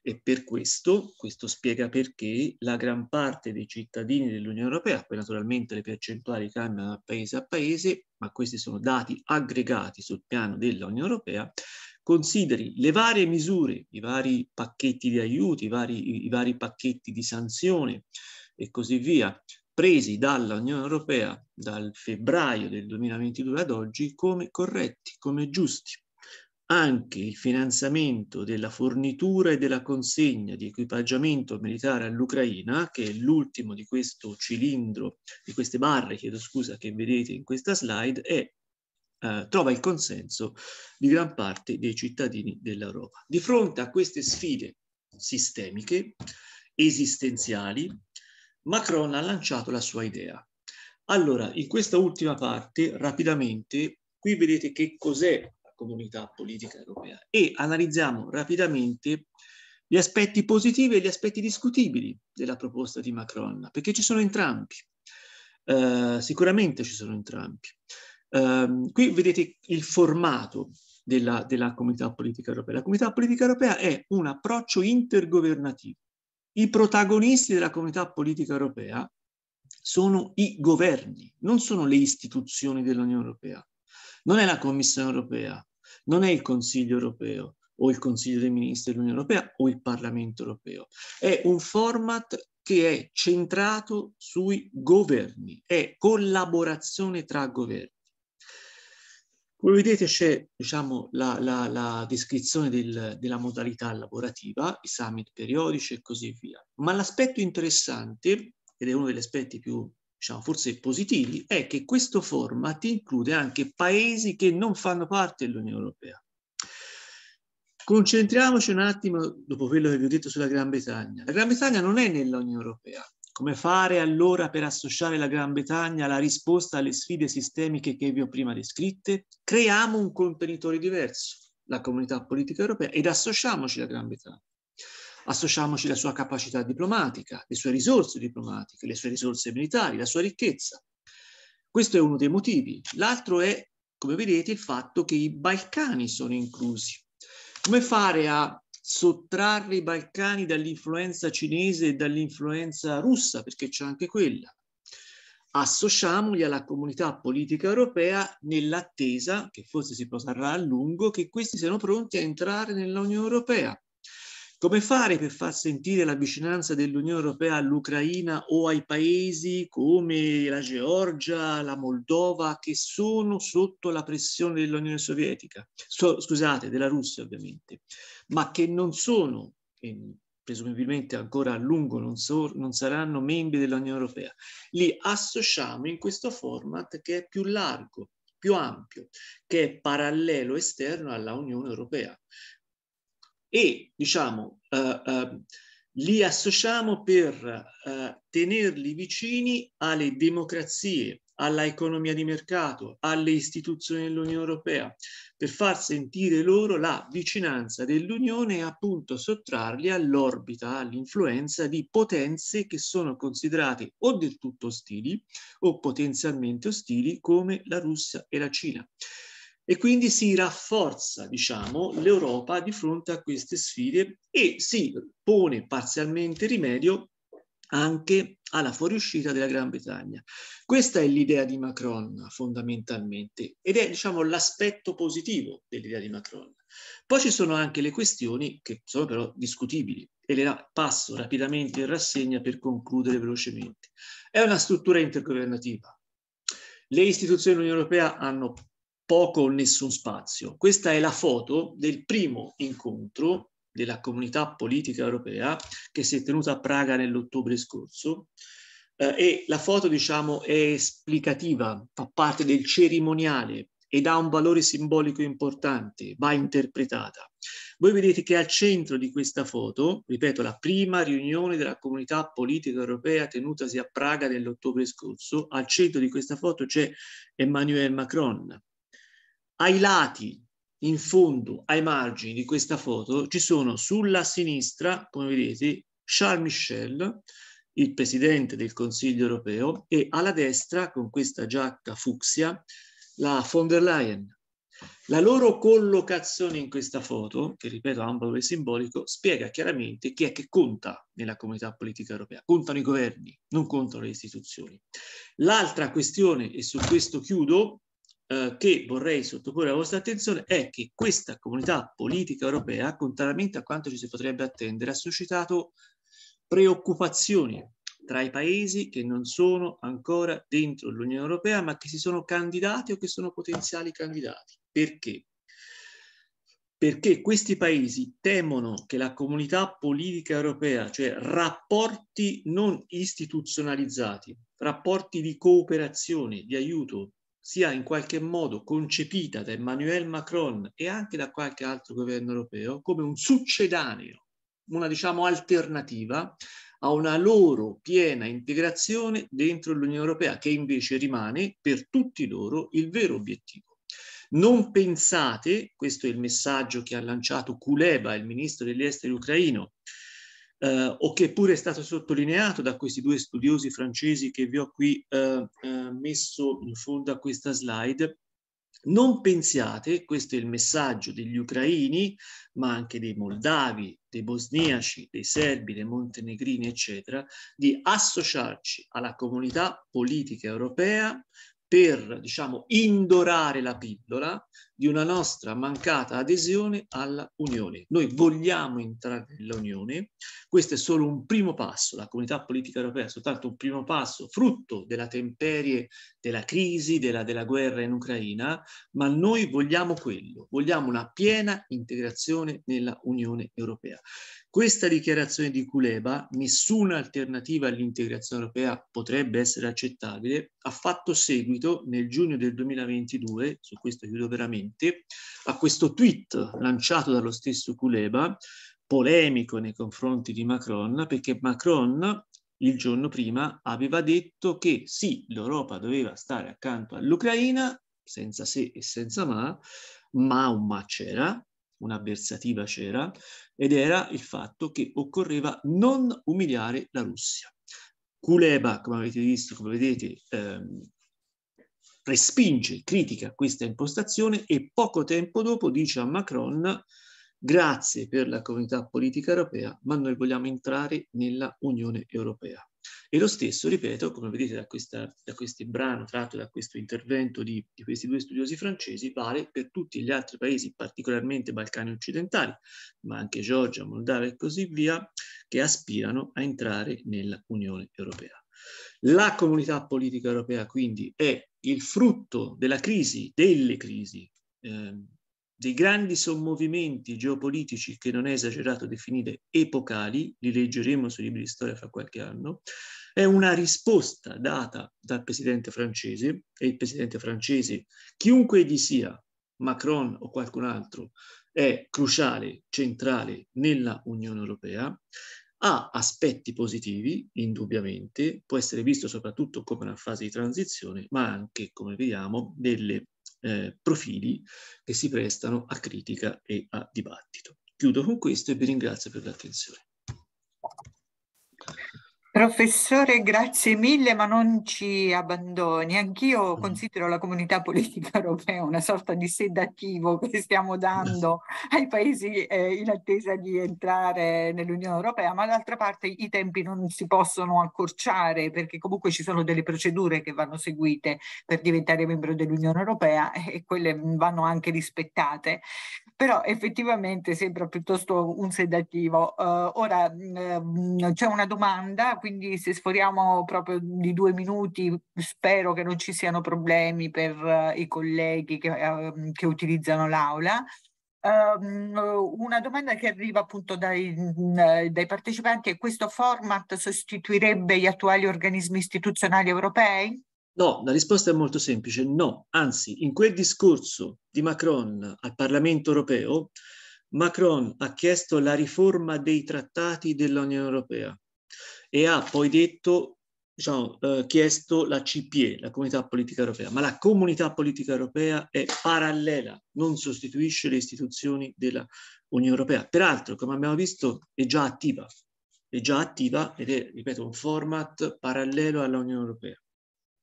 e per questo, questo spiega perché la gran parte dei cittadini dell'Unione Europea, poi naturalmente le percentuali cambiano da paese a paese, ma questi sono dati aggregati sul piano dell'Unione Europea, consideri le varie misure, i vari pacchetti di aiuti, i vari, i vari pacchetti di sanzione e così via, presi dall'Unione Europea dal febbraio del 2022 ad oggi come corretti, come giusti anche il finanziamento della fornitura e della consegna di equipaggiamento militare all'Ucraina, che è l'ultimo di questo cilindro, di queste barre, chiedo scusa, che vedete in questa slide, è, eh, trova il consenso di gran parte dei cittadini dell'Europa. Di fronte a queste sfide sistemiche, esistenziali, Macron ha lanciato la sua idea. Allora, in questa ultima parte, rapidamente, qui vedete che cos'è comunità politica europea e analizziamo rapidamente gli aspetti positivi e gli aspetti discutibili della proposta di Macron, perché ci sono entrambi, uh, sicuramente ci sono entrambi. Uh, qui vedete il formato della, della comunità politica europea. La comunità politica europea è un approccio intergovernativo. I protagonisti della comunità politica europea sono i governi, non sono le istituzioni dell'Unione Europea, non è la Commissione Europea, non è il Consiglio europeo o il Consiglio dei Ministri dell'Unione Europea o il Parlamento europeo, è un format che è centrato sui governi, è collaborazione tra governi. Come vedete c'è diciamo, la, la, la, descrizione del, della modalità lavorativa, i summit periodici e così via, ma l'aspetto interessante, ed è uno degli aspetti più diciamo forse positivi, è che questo format include anche paesi che non fanno parte dell'Unione Europea. Concentriamoci un attimo, dopo quello che vi ho detto, sulla Gran Bretagna. La Gran Bretagna non è nell'Unione Europea. Come fare allora per associare la Gran Bretagna alla risposta alle sfide sistemiche che vi ho prima descritte? Creiamo un contenitore diverso, la comunità politica europea, ed associamoci alla Gran Bretagna associamoci alla sua capacità diplomatica, le sue risorse diplomatiche, le sue risorse militari, la sua ricchezza. Questo è uno dei motivi. L'altro è, come vedete, il fatto che i Balcani sono inclusi. Come fare a sottrarre i Balcani dall'influenza cinese e dall'influenza russa, perché c'è anche quella. Associamoli alla comunità politica europea nell'attesa, che forse si protrarrà a lungo, che questi siano pronti a entrare nell'Unione Europea. Come fare per far sentire la vicinanza dell'Unione Europea all'Ucraina o ai paesi come la Georgia, la Moldova, che sono sotto la pressione dell'Unione Sovietica, so, scusate, della Russia ovviamente, ma che non sono, e presumibilmente ancora a lungo non, so, non saranno membri dell'Unione Europea. Li associamo in questo format che è più largo, più ampio, che è parallelo esterno alla Unione Europea e diciamo eh, eh, li associamo per eh, tenerli vicini alle democrazie, alla economia di mercato, alle istituzioni dell'Unione Europea, per far sentire loro la vicinanza dell'Unione e appunto sottrarli all'orbita, all'influenza di potenze che sono considerate o del tutto ostili o potenzialmente ostili come la Russia e la Cina e quindi si rafforza, diciamo, l'Europa di fronte a queste sfide e si pone parzialmente rimedio anche alla fuoriuscita della Gran Bretagna. Questa è l'idea di Macron fondamentalmente ed è diciamo, l'aspetto positivo dell'idea di Macron. Poi ci sono anche le questioni che sono però discutibili e le passo rapidamente in rassegna per concludere velocemente. È una struttura intergovernativa. Le istituzioni dell'Unione Europea hanno poco o nessun spazio. Questa è la foto del primo incontro della comunità politica europea che si è tenuta a Praga nell'ottobre scorso eh, e la foto diciamo è esplicativa, fa parte del cerimoniale ed ha un valore simbolico importante, va interpretata. Voi vedete che al centro di questa foto, ripeto, la prima riunione della comunità politica europea tenutasi a Praga nell'ottobre scorso, al centro di questa foto c'è Emmanuel Macron, ai lati, in fondo, ai margini di questa foto, ci sono sulla sinistra, come vedete, Charles Michel, il presidente del Consiglio europeo, e alla destra, con questa giacca fucsia, la von der Leyen. La loro collocazione in questa foto, che ripeto ha un valore simbolico, spiega chiaramente chi è che conta nella comunità politica europea. Contano i governi, non contano le istituzioni. L'altra questione, e su questo chiudo, eh, che vorrei sottoporre alla vostra attenzione è che questa comunità politica europea, contrariamente a quanto ci si potrebbe attendere, ha suscitato preoccupazioni tra i paesi che non sono ancora dentro l'Unione Europea, ma che si sono candidati o che sono potenziali candidati. Perché? Perché questi paesi temono che la comunità politica europea, cioè rapporti non istituzionalizzati, rapporti di cooperazione, di aiuto, sia in qualche modo concepita da Emmanuel Macron e anche da qualche altro governo europeo come un succedaneo, una diciamo alternativa a una loro piena integrazione dentro l'Unione Europea, che invece rimane per tutti loro il vero obiettivo. Non pensate, questo è il messaggio che ha lanciato Kuleba, il ministro degli esteri ucraino, eh, o che pure è stato sottolineato da questi due studiosi francesi che vi ho qui eh, eh, messo in fondo a questa slide, non pensiate, questo è il messaggio degli ucraini, ma anche dei moldavi, dei bosniaci, dei serbi, dei montenegrini, eccetera, di associarci alla comunità politica europea per, diciamo, indorare la pillola di una nostra mancata adesione alla Unione. Noi vogliamo entrare nell'Unione, questo è solo un primo passo, la comunità politica europea è soltanto un primo passo, frutto della temperie, della crisi, della, della guerra in Ucraina, ma noi vogliamo quello, vogliamo una piena integrazione nella Unione Europea. Questa dichiarazione di Kuleba, nessuna alternativa all'integrazione europea potrebbe essere accettabile, ha fatto seguito nel giugno del 2022, su questo chiudo veramente, a questo tweet lanciato dallo stesso Kuleba, polemico nei confronti di Macron, perché Macron il giorno prima aveva detto che sì, l'Europa doveva stare accanto all'Ucraina, senza se e senza ma, ma un ma c'era, un'avversativa c'era, ed era il fatto che occorreva non umiliare la Russia. Kuleba, come avete visto, come vedete, ehm, respinge, critica questa impostazione e poco tempo dopo dice a Macron grazie per la comunità politica europea, ma noi vogliamo entrare nella Unione Europea. E lo stesso, ripeto, come vedete da, questa, da questo brano tratto da questo intervento di, di, questi due studiosi francesi, vale per tutti gli altri paesi, particolarmente Balcani occidentali, ma anche Georgia, Moldavia e così via, che aspirano a entrare nell'Unione Europea. La comunità politica europea quindi è il frutto della crisi, delle crisi, eh, dei grandi sommovimenti geopolitici che non è esagerato definire epocali, li leggeremo sui libri di storia fra qualche anno, è una risposta data dal presidente francese e il presidente francese, chiunque egli sia, Macron o qualcun altro, è cruciale, centrale nella Unione Europea, ha aspetti positivi, indubbiamente, può essere visto soprattutto come una fase di transizione, ma anche, come vediamo, delle eh, profili che si prestano a critica e a dibattito. Chiudo con questo e vi ringrazio per l'attenzione. Professore, grazie mille, ma non ci abbandoni. Anch'io mm. considero la comunità politica europea una sorta di sedativo che stiamo dando ai paesi eh, in attesa di entrare nell'Unione Europea, ma d'altra parte i tempi non si possono accorciare perché comunque ci sono delle procedure che vanno seguite per diventare membro dell'Unione Europea eh, e quelle mm, vanno anche rispettate. Però effettivamente sembra piuttosto un sedativo. Uh, ora mh, mm, eh, c'è una domanda, quindi quindi se sforiamo proprio di due minuti, spero che non ci siano problemi per uh, i colleghi che, uh, che utilizzano l'aula. Uh, una domanda che arriva appunto dai, mm, eh, dai partecipanti è questo format sostituirebbe gli attuali organismi istituzionali europei? No, la risposta è molto semplice, no. Anzi, in quel discorso di Macron al Parlamento europeo, Macron ha chiesto la riforma dei trattati dell'Unione Europea e ha poi detto, diciamo, eh, chiesto la CPE, la Comunità Politica Europea, ma la Comunità Politica Europea è parallela, non sostituisce le istituzioni dell'Unione Europea. Peraltro, come abbiamo visto, è già attiva, è già attiva ed è, ripeto, un format parallelo all'Unione Europea.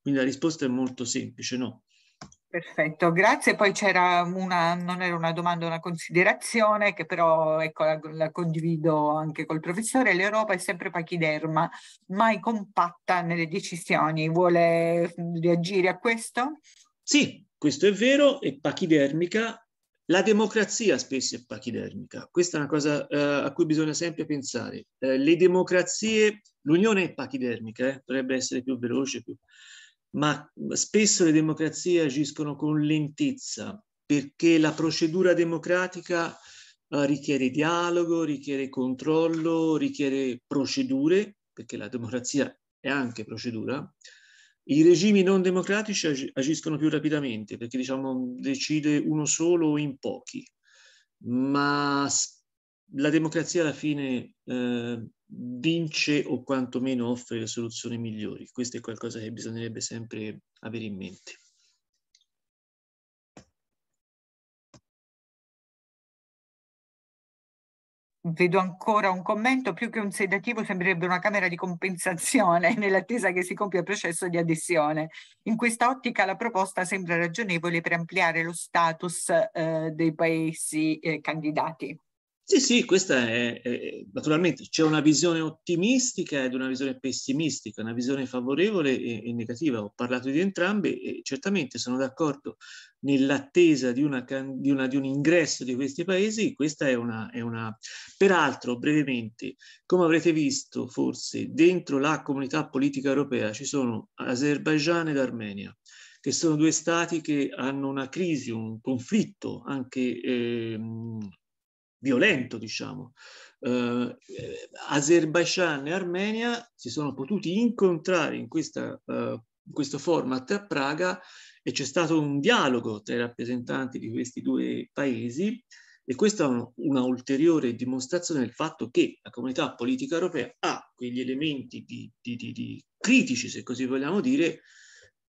Quindi la risposta è molto semplice, no. Perfetto, grazie. Poi c'era una, non era una domanda, una considerazione che però ecco, la, la, condivido anche col professore. L'Europa è sempre pachiderma, mai compatta nelle decisioni. Vuole reagire a questo? Sì, questo è vero, è pachidermica. La democrazia spesso è pachidermica. Questa è una cosa eh, a cui bisogna sempre pensare. Eh, le democrazie, l'unione è pachidermica, eh, dovrebbe essere più veloce, più ma spesso le democrazie agiscono con lentezza perché la procedura democratica eh, richiede dialogo, richiede controllo, richiede procedure, perché la democrazia è anche procedura. I regimi non democratici agiscono più rapidamente perché diciamo decide uno solo o in pochi, ma la democrazia alla fine eh, vince o quantomeno offre le soluzioni migliori. Questo è qualcosa che bisognerebbe sempre avere in mente. Vedo ancora un commento, più che un sedativo sembrerebbe una camera di compensazione nell'attesa che si compia il processo di adesione. In questa ottica la proposta sembra ragionevole per ampliare lo status eh, dei paesi eh, candidati. Sì, sì, questa è, è, naturalmente c'è una visione ottimistica ed una visione pessimistica, una visione favorevole e, e negativa. Ho parlato di entrambe e certamente sono d'accordo nell'attesa di, una, di, una, di un ingresso di questi paesi. Questa è una, è una. Peraltro, brevemente, come avrete visto, forse dentro la comunità politica europea ci sono Azerbaigian ed Armenia che sono due stati che hanno una crisi, un conflitto anche eh, violento, diciamo. Eh, Azerbaijan e Armenia si sono potuti incontrare in, questa, eh, in questo format a Praga e c'è stato un dialogo tra i rappresentanti di questi due paesi e questa è una ulteriore dimostrazione del fatto che la comunità politica europea ha quegli elementi di, di, di, critici, se così vogliamo dire,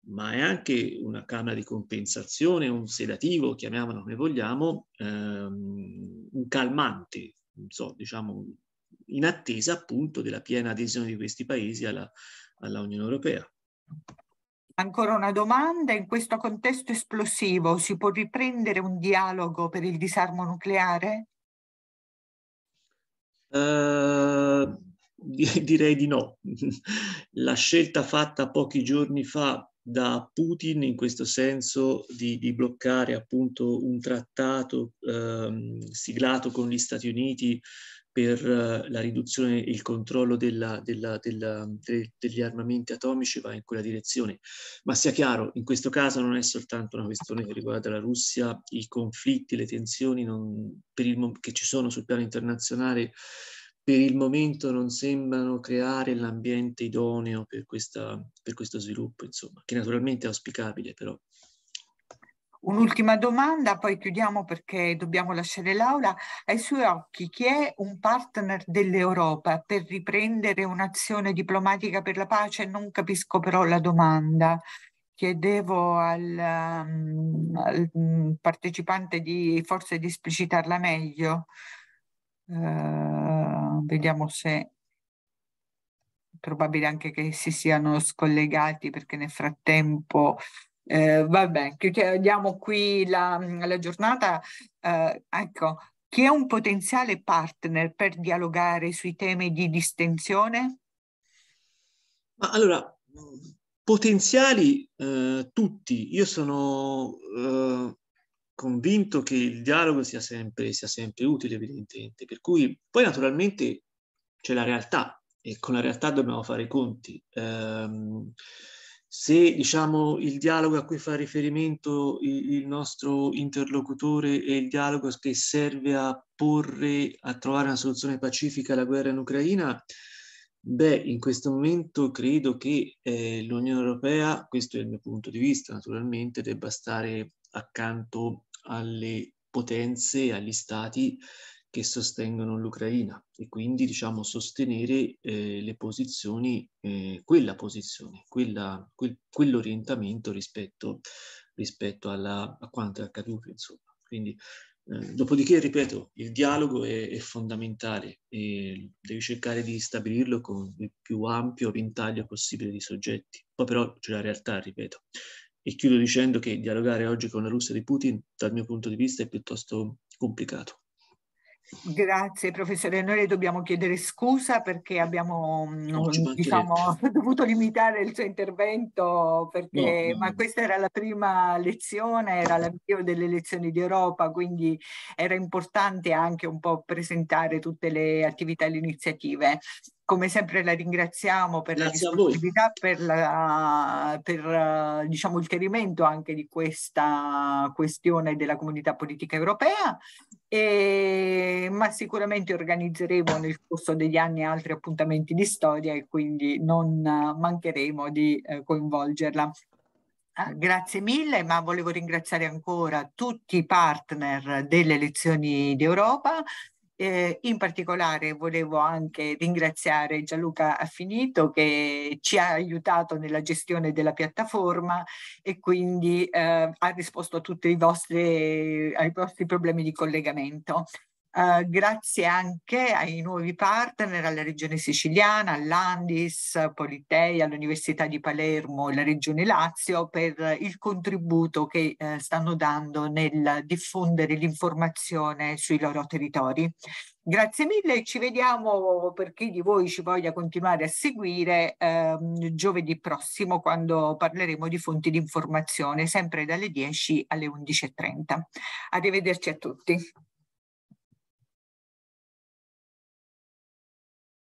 ma è anche una canna di compensazione, un sedativo, chiamiamolo come vogliamo, ehm, un calmante, so, diciamo, in attesa appunto della piena adesione di questi paesi alla, alla Unione Europea. Ancora una domanda, in questo contesto esplosivo si può riprendere un dialogo per il disarmo nucleare? Uh, direi di no. La scelta fatta pochi giorni fa da Putin in questo senso di, di bloccare appunto un trattato ehm, siglato con gli Stati Uniti per eh, la riduzione e il controllo della, della, della, de, degli armamenti atomici va in quella direzione. Ma sia chiaro, in questo caso non è soltanto una questione che riguarda la Russia, i conflitti, le tensioni non, il, che ci sono sul piano internazionale per il momento non sembrano creare l'ambiente idoneo per, questa, per questo sviluppo, insomma, che naturalmente è auspicabile però. Un'ultima domanda, poi chiudiamo perché dobbiamo lasciare l'aula. Ai suoi occhi chi è un partner dell'Europa per riprendere un'azione diplomatica per la pace? Non capisco però la domanda. Chiedevo al, um, al mm, partecipante di forse di esplicitarla meglio. Eh, vediamo se è probabile anche che si siano scollegati perché nel frattempo eh, vabbè chiudiamo qui la, la giornata eh, ecco chi è un potenziale partner per dialogare sui temi di distensione? Ma allora, potenziali eh, tutti. Io sono eh, convinto che il dialogo sia sempre, sia sempre utile, evidentemente. Per cui poi naturalmente c'è la realtà e con la realtà dobbiamo fare i conti. Um, se diciamo il dialogo a cui fa riferimento il, il nostro interlocutore è il dialogo che serve a porre, a trovare una soluzione pacifica alla guerra in Ucraina, Beh, in questo momento credo che eh, l'Unione Europea, questo è il mio punto di vista naturalmente, debba stare accanto alle potenze, agli stati che sostengono l'Ucraina e quindi diciamo sostenere eh, le posizioni, eh, quella posizione, quella, quel, quell'orientamento rispetto, rispetto alla, a quanto è accaduto. Insomma. Quindi, eh, dopodiché, ripeto, il dialogo è, è fondamentale e devi cercare di stabilirlo con il più ampio ventaglio possibile di soggetti. Poi però c'è la realtà, ripeto, e chiudo dicendo che dialogare oggi con la Russia di Putin, dal mio punto di vista, è piuttosto complicato. Grazie professore, noi dobbiamo chiedere scusa perché abbiamo mm, diciamo, dovuto limitare il suo intervento, perché, no, no, ma questa era la prima lezione, era l'avvio delle lezioni di Europa, quindi era importante anche un po' presentare tutte le attività e le iniziative come sempre la ringraziamo per Grazie la disponibilità, per, la, per eh, diciamo, il chiarimento anche di questa questione della comunità politica europea, e, ma sicuramente organizzeremo nel corso degli anni altri appuntamenti di storia e quindi non mancheremo di eh, coinvolgerla. Ah, grazie mille, ma volevo ringraziare ancora tutti i partner delle elezioni d'Europa, eh, in particolare volevo anche ringraziare Gianluca Affinito che ci ha aiutato nella gestione della piattaforma e quindi eh, ha risposto a tutti i vostri, ai vostri problemi di collegamento eh, grazie anche ai nuovi partner, alla Regione Siciliana, all'Andis, Politei, all'Università di Palermo e la Regione Lazio per il contributo che eh, stanno dando nel diffondere l'informazione sui loro territori. Grazie mille e ci vediamo per chi di voi ci voglia continuare a seguire ehm, giovedì prossimo quando parleremo di fonti di informazione sempre dalle 10 alle 11.30. Arrivederci a tutti.